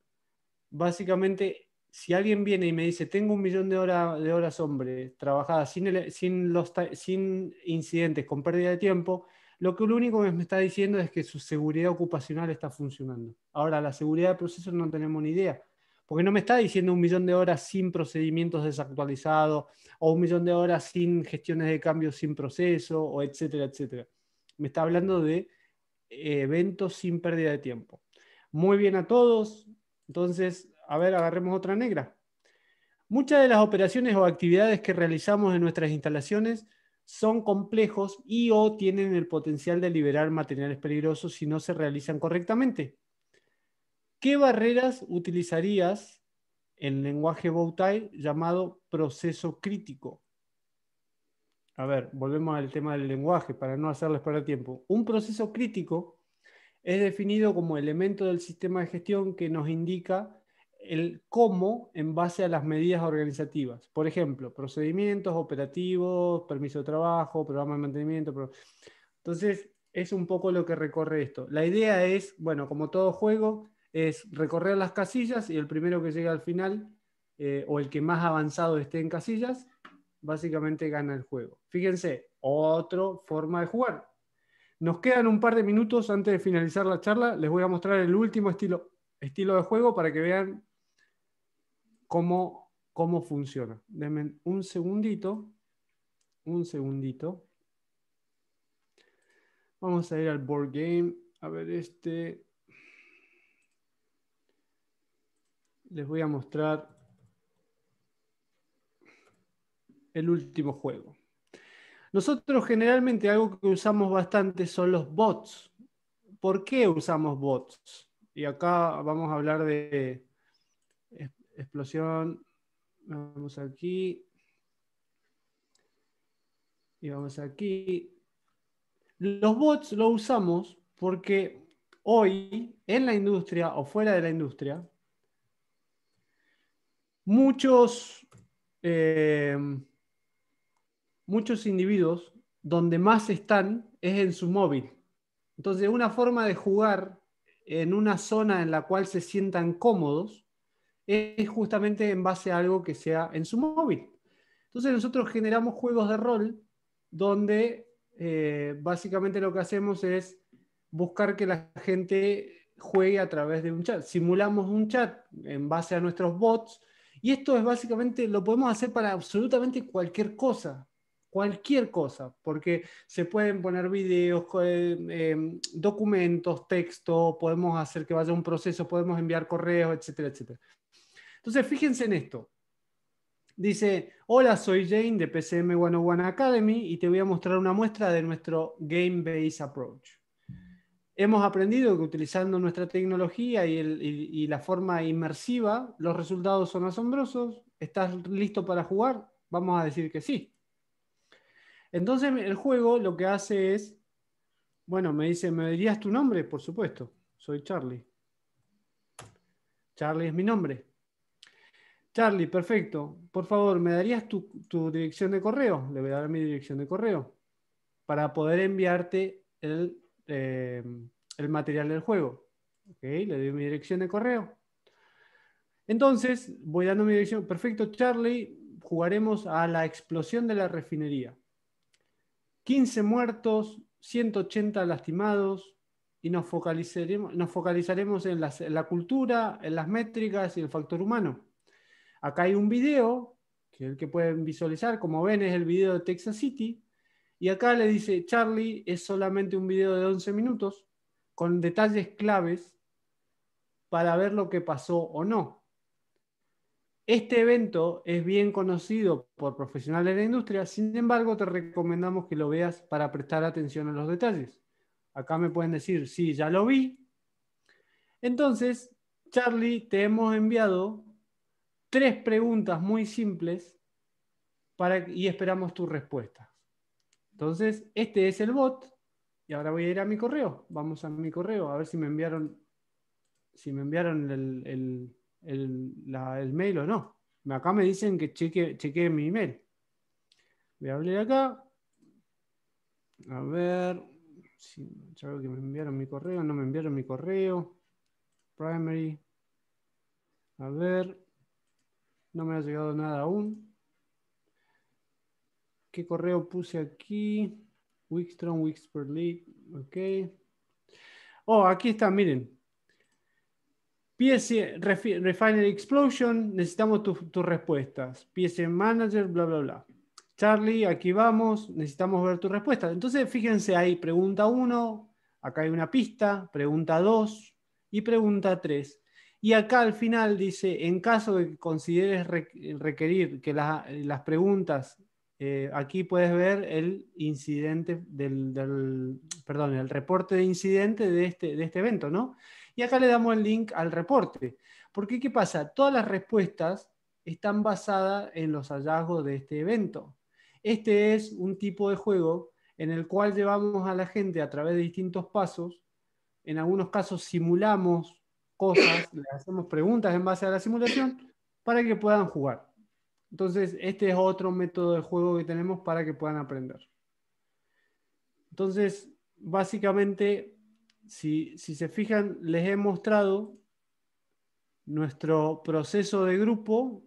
Básicamente, si alguien viene y me dice, tengo un millón de, horas de horas hombre trabajadas sin, sin, incidentes, con pérdida de tiempo, lo que lo único que me está diciendo es que su seguridad ocupacional está funcionando. Ahora, la seguridad de proceso no tenemos ni idea porque no me está diciendo un millón de horas sin procedimientos desactualizados o un millón de horas sin gestiones de cambios sin proceso, o etcétera, etcétera. Me está hablando de eh, eventos sin pérdida de tiempo. Muy bien a todos. Entonces, a ver, agarremos otra negra. Muchas de las operaciones o actividades que realizamos en nuestras instalaciones son complejos y o tienen el potencial de liberar materiales peligrosos si no se realizan correctamente. ¿Qué barreras utilizarías en lenguaje Bowtie llamado proceso crítico? A ver, volvemos al tema del lenguaje para no hacerles perder tiempo. Un proceso crítico es definido como elemento del sistema de gestión que nos indica el cómo en base a las medidas organizativas. Por ejemplo, procedimientos operativos, permiso de trabajo, programa de mantenimiento. Entonces, es un poco lo que recorre esto. La idea es, bueno, como todo juego, es recorrer las casillas y el primero que llega al final eh, o el que más avanzado esté en casillas, básicamente gana el juego. Fíjense, otra forma de jugar. Nos quedan un par de minutos antes de finalizar la charla. Les voy a mostrar el último estilo, estilo de juego para que vean cómo, cómo funciona. Denme un segundito. Un segundito. Vamos a ir al board game. A ver, este les voy a mostrar el último juego. Nosotros generalmente algo que usamos bastante son los bots. ¿Por qué usamos bots? Y acá vamos a hablar de explosión. Vamos aquí. Y vamos aquí. Los bots lo usamos porque hoy en la industria o fuera de la industria muchos, eh, muchos individuos donde más están es en su móvil. Entonces, una forma de jugar en una zona en la cual se sientan cómodos es justamente en base a algo que sea en su móvil. Entonces, nosotros generamos juegos de rol donde eh, básicamente lo que hacemos es buscar que la gente juegue a través de un chat. Simulamos un chat en base a nuestros bots y esto es básicamente, lo podemos hacer para absolutamente cualquier cosa, cualquier cosa, porque se pueden poner videos, eh, em, documentos, texto, podemos hacer que vaya un proceso, podemos enviar correos, etcétera, etcétera. Entonces, fíjense en esto. Dice, hola, soy Jane de PCM 101 Academy y te voy a mostrar una muestra de nuestro Game Based Approach hemos aprendido que utilizando nuestra tecnología y, la forma inmersiva, los resultados son asombrosos. ¿Estás listo para jugar? Vamos a decir que sí. Entonces el juego lo que hace es, bueno, me dice, ¿me dirías tu nombre? Por supuesto, soy Charlie. Charlie es mi nombre. Charlie, perfecto. Por favor, ¿me darías tu, tu dirección de correo? Le voy a dar mi dirección de correo para poder enviarte el este, mm, el material del juego. le doy mi dirección de correo. Entonces, voy dando mi dirección. Perfecto, Charlie. Jugaremos a la explosión de la refinería. 15 muertos, 180 lastimados, y nos focalizaremos, focalizaremos en, la cultura, en las métricas y el factor humano. Acá hay un video, que el que pueden visualizar, como ven es el video de Texas City, y acá le dice, Charlie, es solamente un video de 11 minutos con detalles claves para ver lo que pasó o no. Este evento es bien conocido por profesionales de la industria, sin embargo te recomendamos que lo veas para prestar atención a los detalles. Acá me pueden decir, sí, ya lo vi. Entonces, Charlie, te hemos enviado tres preguntas muy simples y esperamos tu respuesta. Entonces, este es el bot. Y ahora voy a ir a mi correo. Vamos a mi correo a ver si me enviaron, si me enviaron el, mail o no. Acá me dicen que cheque, chequee mi mail Voy a abrir acá. A ver. Si, ya que me enviaron mi correo. No me enviaron mi correo. Primary. A ver. No me ha llegado nada aún. ¿Qué correo puse aquí? Wickstrom, per League. Ok. Oh, aquí está, miren. PS, e, Refinery Explosion, necesitamos tus respuestas. PS, e Manager, bla, bla, bla. Charlie, aquí vamos, necesitamos ver tus respuestas. Entonces, fíjense ahí, pregunta 1, acá hay una pista, pregunta 2 y pregunta 3. Y acá al final dice, en caso de que consideres requerir que las preguntas eh, aquí puedes ver el incidente del, perdón, el reporte de incidente de este, este evento, ¿no? Y acá le damos el link al reporte. Porque, ¿qué pasa? Todas las respuestas están basadas en los hallazgos de este evento. Este es un tipo de juego en el cual llevamos a la gente a través de distintos pasos. En algunos casos simulamos cosas, le hacemos preguntas en base a la simulación para que puedan jugar. Entonces, este es otro método de juego que tenemos para que puedan aprender. Entonces, básicamente, si, se fijan, les he mostrado nuestro proceso de grupo,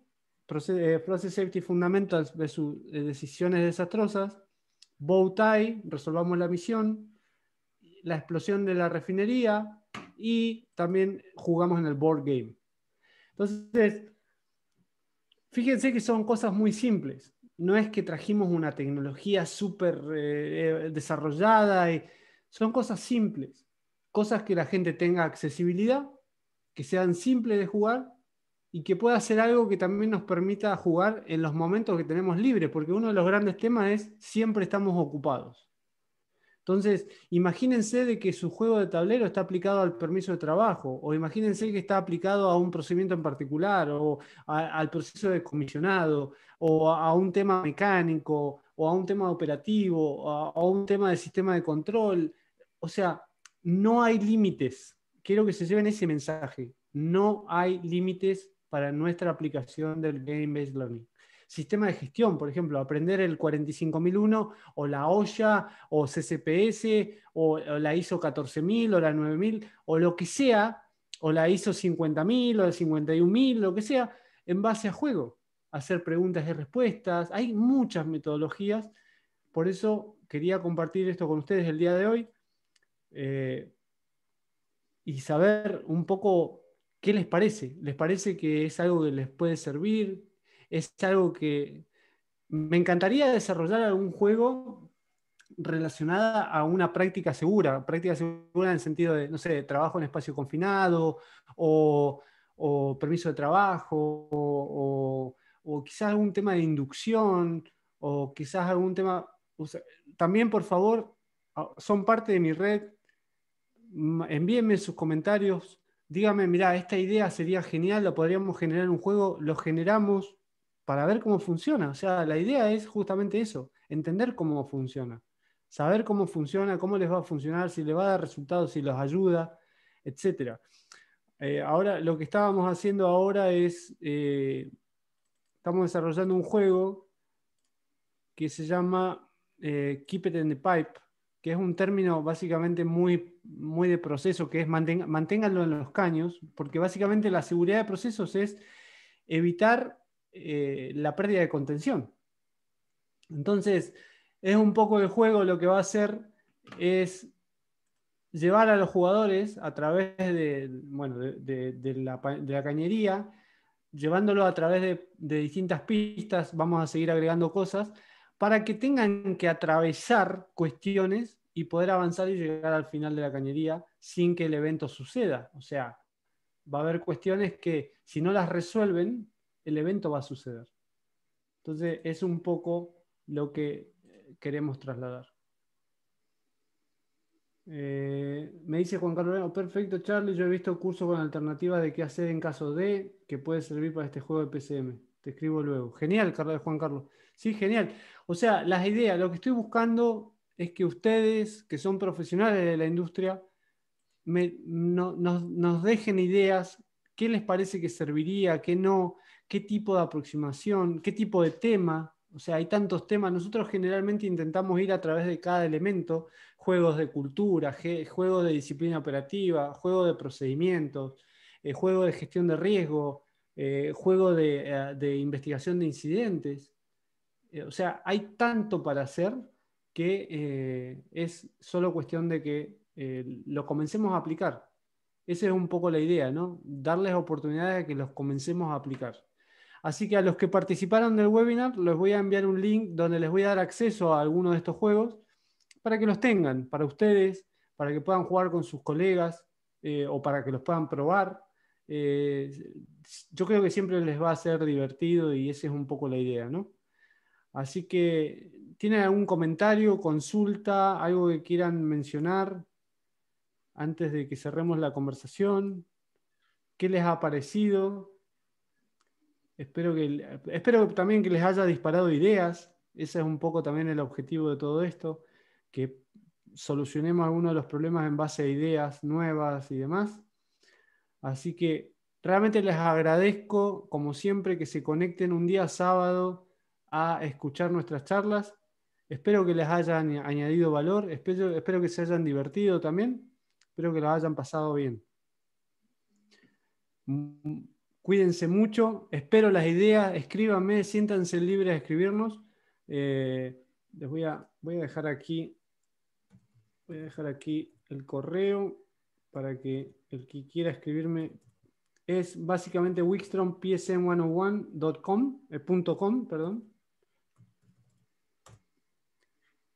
eh, Process Safety Fundamentals de sus eh, decisiones desastrosas, bow tie, resolvamos la misión, la explosión de la refinería y también jugamos en el board game. Entonces, Fíjense que son cosas muy simples. No es que trajimos una tecnología súper eh, eh, desarrollada. Eh, son cosas simples. Cosas que la gente tenga accesibilidad, que sean simples de jugar y que pueda ser algo que también nos permita jugar en los momentos que tenemos libres, porque uno de los grandes temas es siempre estamos ocupados. Entonces, imagínense de que su juego de tablero está aplicado al permiso de trabajo, o imagínense que está aplicado a un procedimiento en particular, o al proceso de comisionado, o a, un tema mecánico, o a un tema operativo, o a, a un tema de sistema de control. O sea, no hay límites. Quiero que se lleven ese mensaje. No hay límites para nuestra aplicación del Game Based Learning sistema de gestión, por ejemplo, aprender el 45001 o la olla o CCPS o, la ISO 14000 o la 9000 o lo que sea, o la ISO 50000 o la 51000, lo que sea, en base a juego, hacer preguntas y respuestas. Hay muchas metodologías, por eso quería compartir esto con ustedes el día de hoy. Eh, y saber un poco qué les parece. ¿Les parece que es algo que les puede servir? es algo que me encantaría desarrollar algún juego relacionada a una práctica segura, práctica segura en el sentido de, no sé, trabajo en espacio confinado o, permiso de trabajo o, quizás algún tema de inducción o quizás algún tema... también, por favor, son parte de mi red, envíenme sus comentarios, díganme, mira, esta idea sería genial, la podríamos generar un juego, lo generamos, para ver cómo funciona. O sea, la idea es justamente eso, entender cómo funciona, saber cómo funciona, cómo les va a funcionar, si les va a dar resultados, si los ayuda, etc. Eh, ahora, lo que estábamos haciendo ahora es, eh, estamos desarrollando un juego que se llama eh, Keep It in the Pipe, que es un término básicamente muy, muy de proceso, que es manténganlo en los caños, porque básicamente la seguridad de procesos es evitar eh, la pérdida de contención. Entonces, es un poco el juego lo que va a hacer es llevar a los jugadores a través de, la, de la, cañería, llevándolo a través de distintas pistas, vamos a seguir agregando cosas, para que tengan que atravesar cuestiones y poder avanzar y llegar al final de la cañería sin que el evento suceda. O sea, va a haber cuestiones que si no las resuelven, el evento va a suceder. Entonces es un poco lo que eh, queremos trasladar. Eh, me dice Juan Carlos, oh, perfecto Charlie, yo he visto cursos con alternativas de qué hacer en caso de que puede servir para este juego de PCM. Te escribo luego. Genial, Juan Carlos. Sí, genial. O sea, las ideas, lo que estoy buscando es que ustedes, que son profesionales de la industria, nos, nos dejen ideas, qué les parece que serviría, qué no, qué tipo de aproximación, qué tipo de tema, o sea, hay tantos temas. Nosotros generalmente intentamos ir a través de cada elemento, juegos de cultura, juegos de disciplina operativa, juegos de procedimientos, eh, juegos de gestión de riesgo, eh, juegos eh, de, investigación de incidentes. o sea, hay tanto para hacer que es solo cuestión de que lo comencemos a aplicar. Esa es un poco la idea, ¿no? Darles oportunidades a que los comencemos a aplicar. Así que a los que participaron del webinar les voy a enviar un link donde les voy a dar acceso a algunos de estos juegos para que los tengan, para ustedes, para que puedan jugar con sus colegas eh, o para que los puedan probar. Eh, yo creo que siempre les va a ser divertido y esa es un poco la idea, ¿no? Así que, ¿tienen algún comentario, consulta, algo que quieran mencionar antes de que cerremos la conversación? ¿Qué les ha parecido? Espero que, espero también que les haya disparado ideas. Ese es un poco también el objetivo de todo esto, que solucionemos algunos de los problemas en base a ideas nuevas y demás. Así que realmente les agradezco, como siempre, que se conecten un día sábado a escuchar nuestras charlas. Espero que les hayan añadido valor, espero, espero que se hayan divertido también, espero que lo hayan pasado bien. Cuídense mucho, espero las ideas, escríbanme, siéntanse libres de escribirnos. Eh, les voy a, voy a dejar aquí, voy a dejar aquí el correo para que el que quiera escribirme es básicamente wickstrompsm101.com, eh, perdón.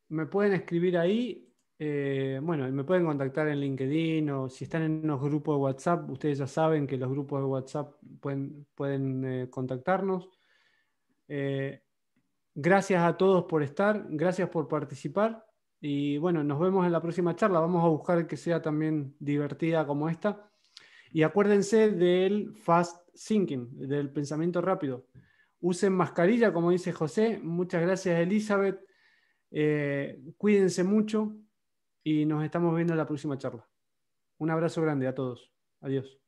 Me pueden escribir ahí eh, bueno, me pueden contactar en LinkedIn o si están en los grupos de WhatsApp, ustedes ya saben que los grupos de WhatsApp pueden, pueden eh, contactarnos. Eh, gracias a todos por estar, gracias por participar y bueno, nos vemos en la próxima charla. Vamos a buscar que sea también divertida como esta. Y acuérdense del fast thinking, del pensamiento rápido. Usen mascarilla, como dice José. Muchas gracias, Elizabeth. cuídense mucho y nos estamos viendo en la próxima charla. Un abrazo grande a todos. Adiós.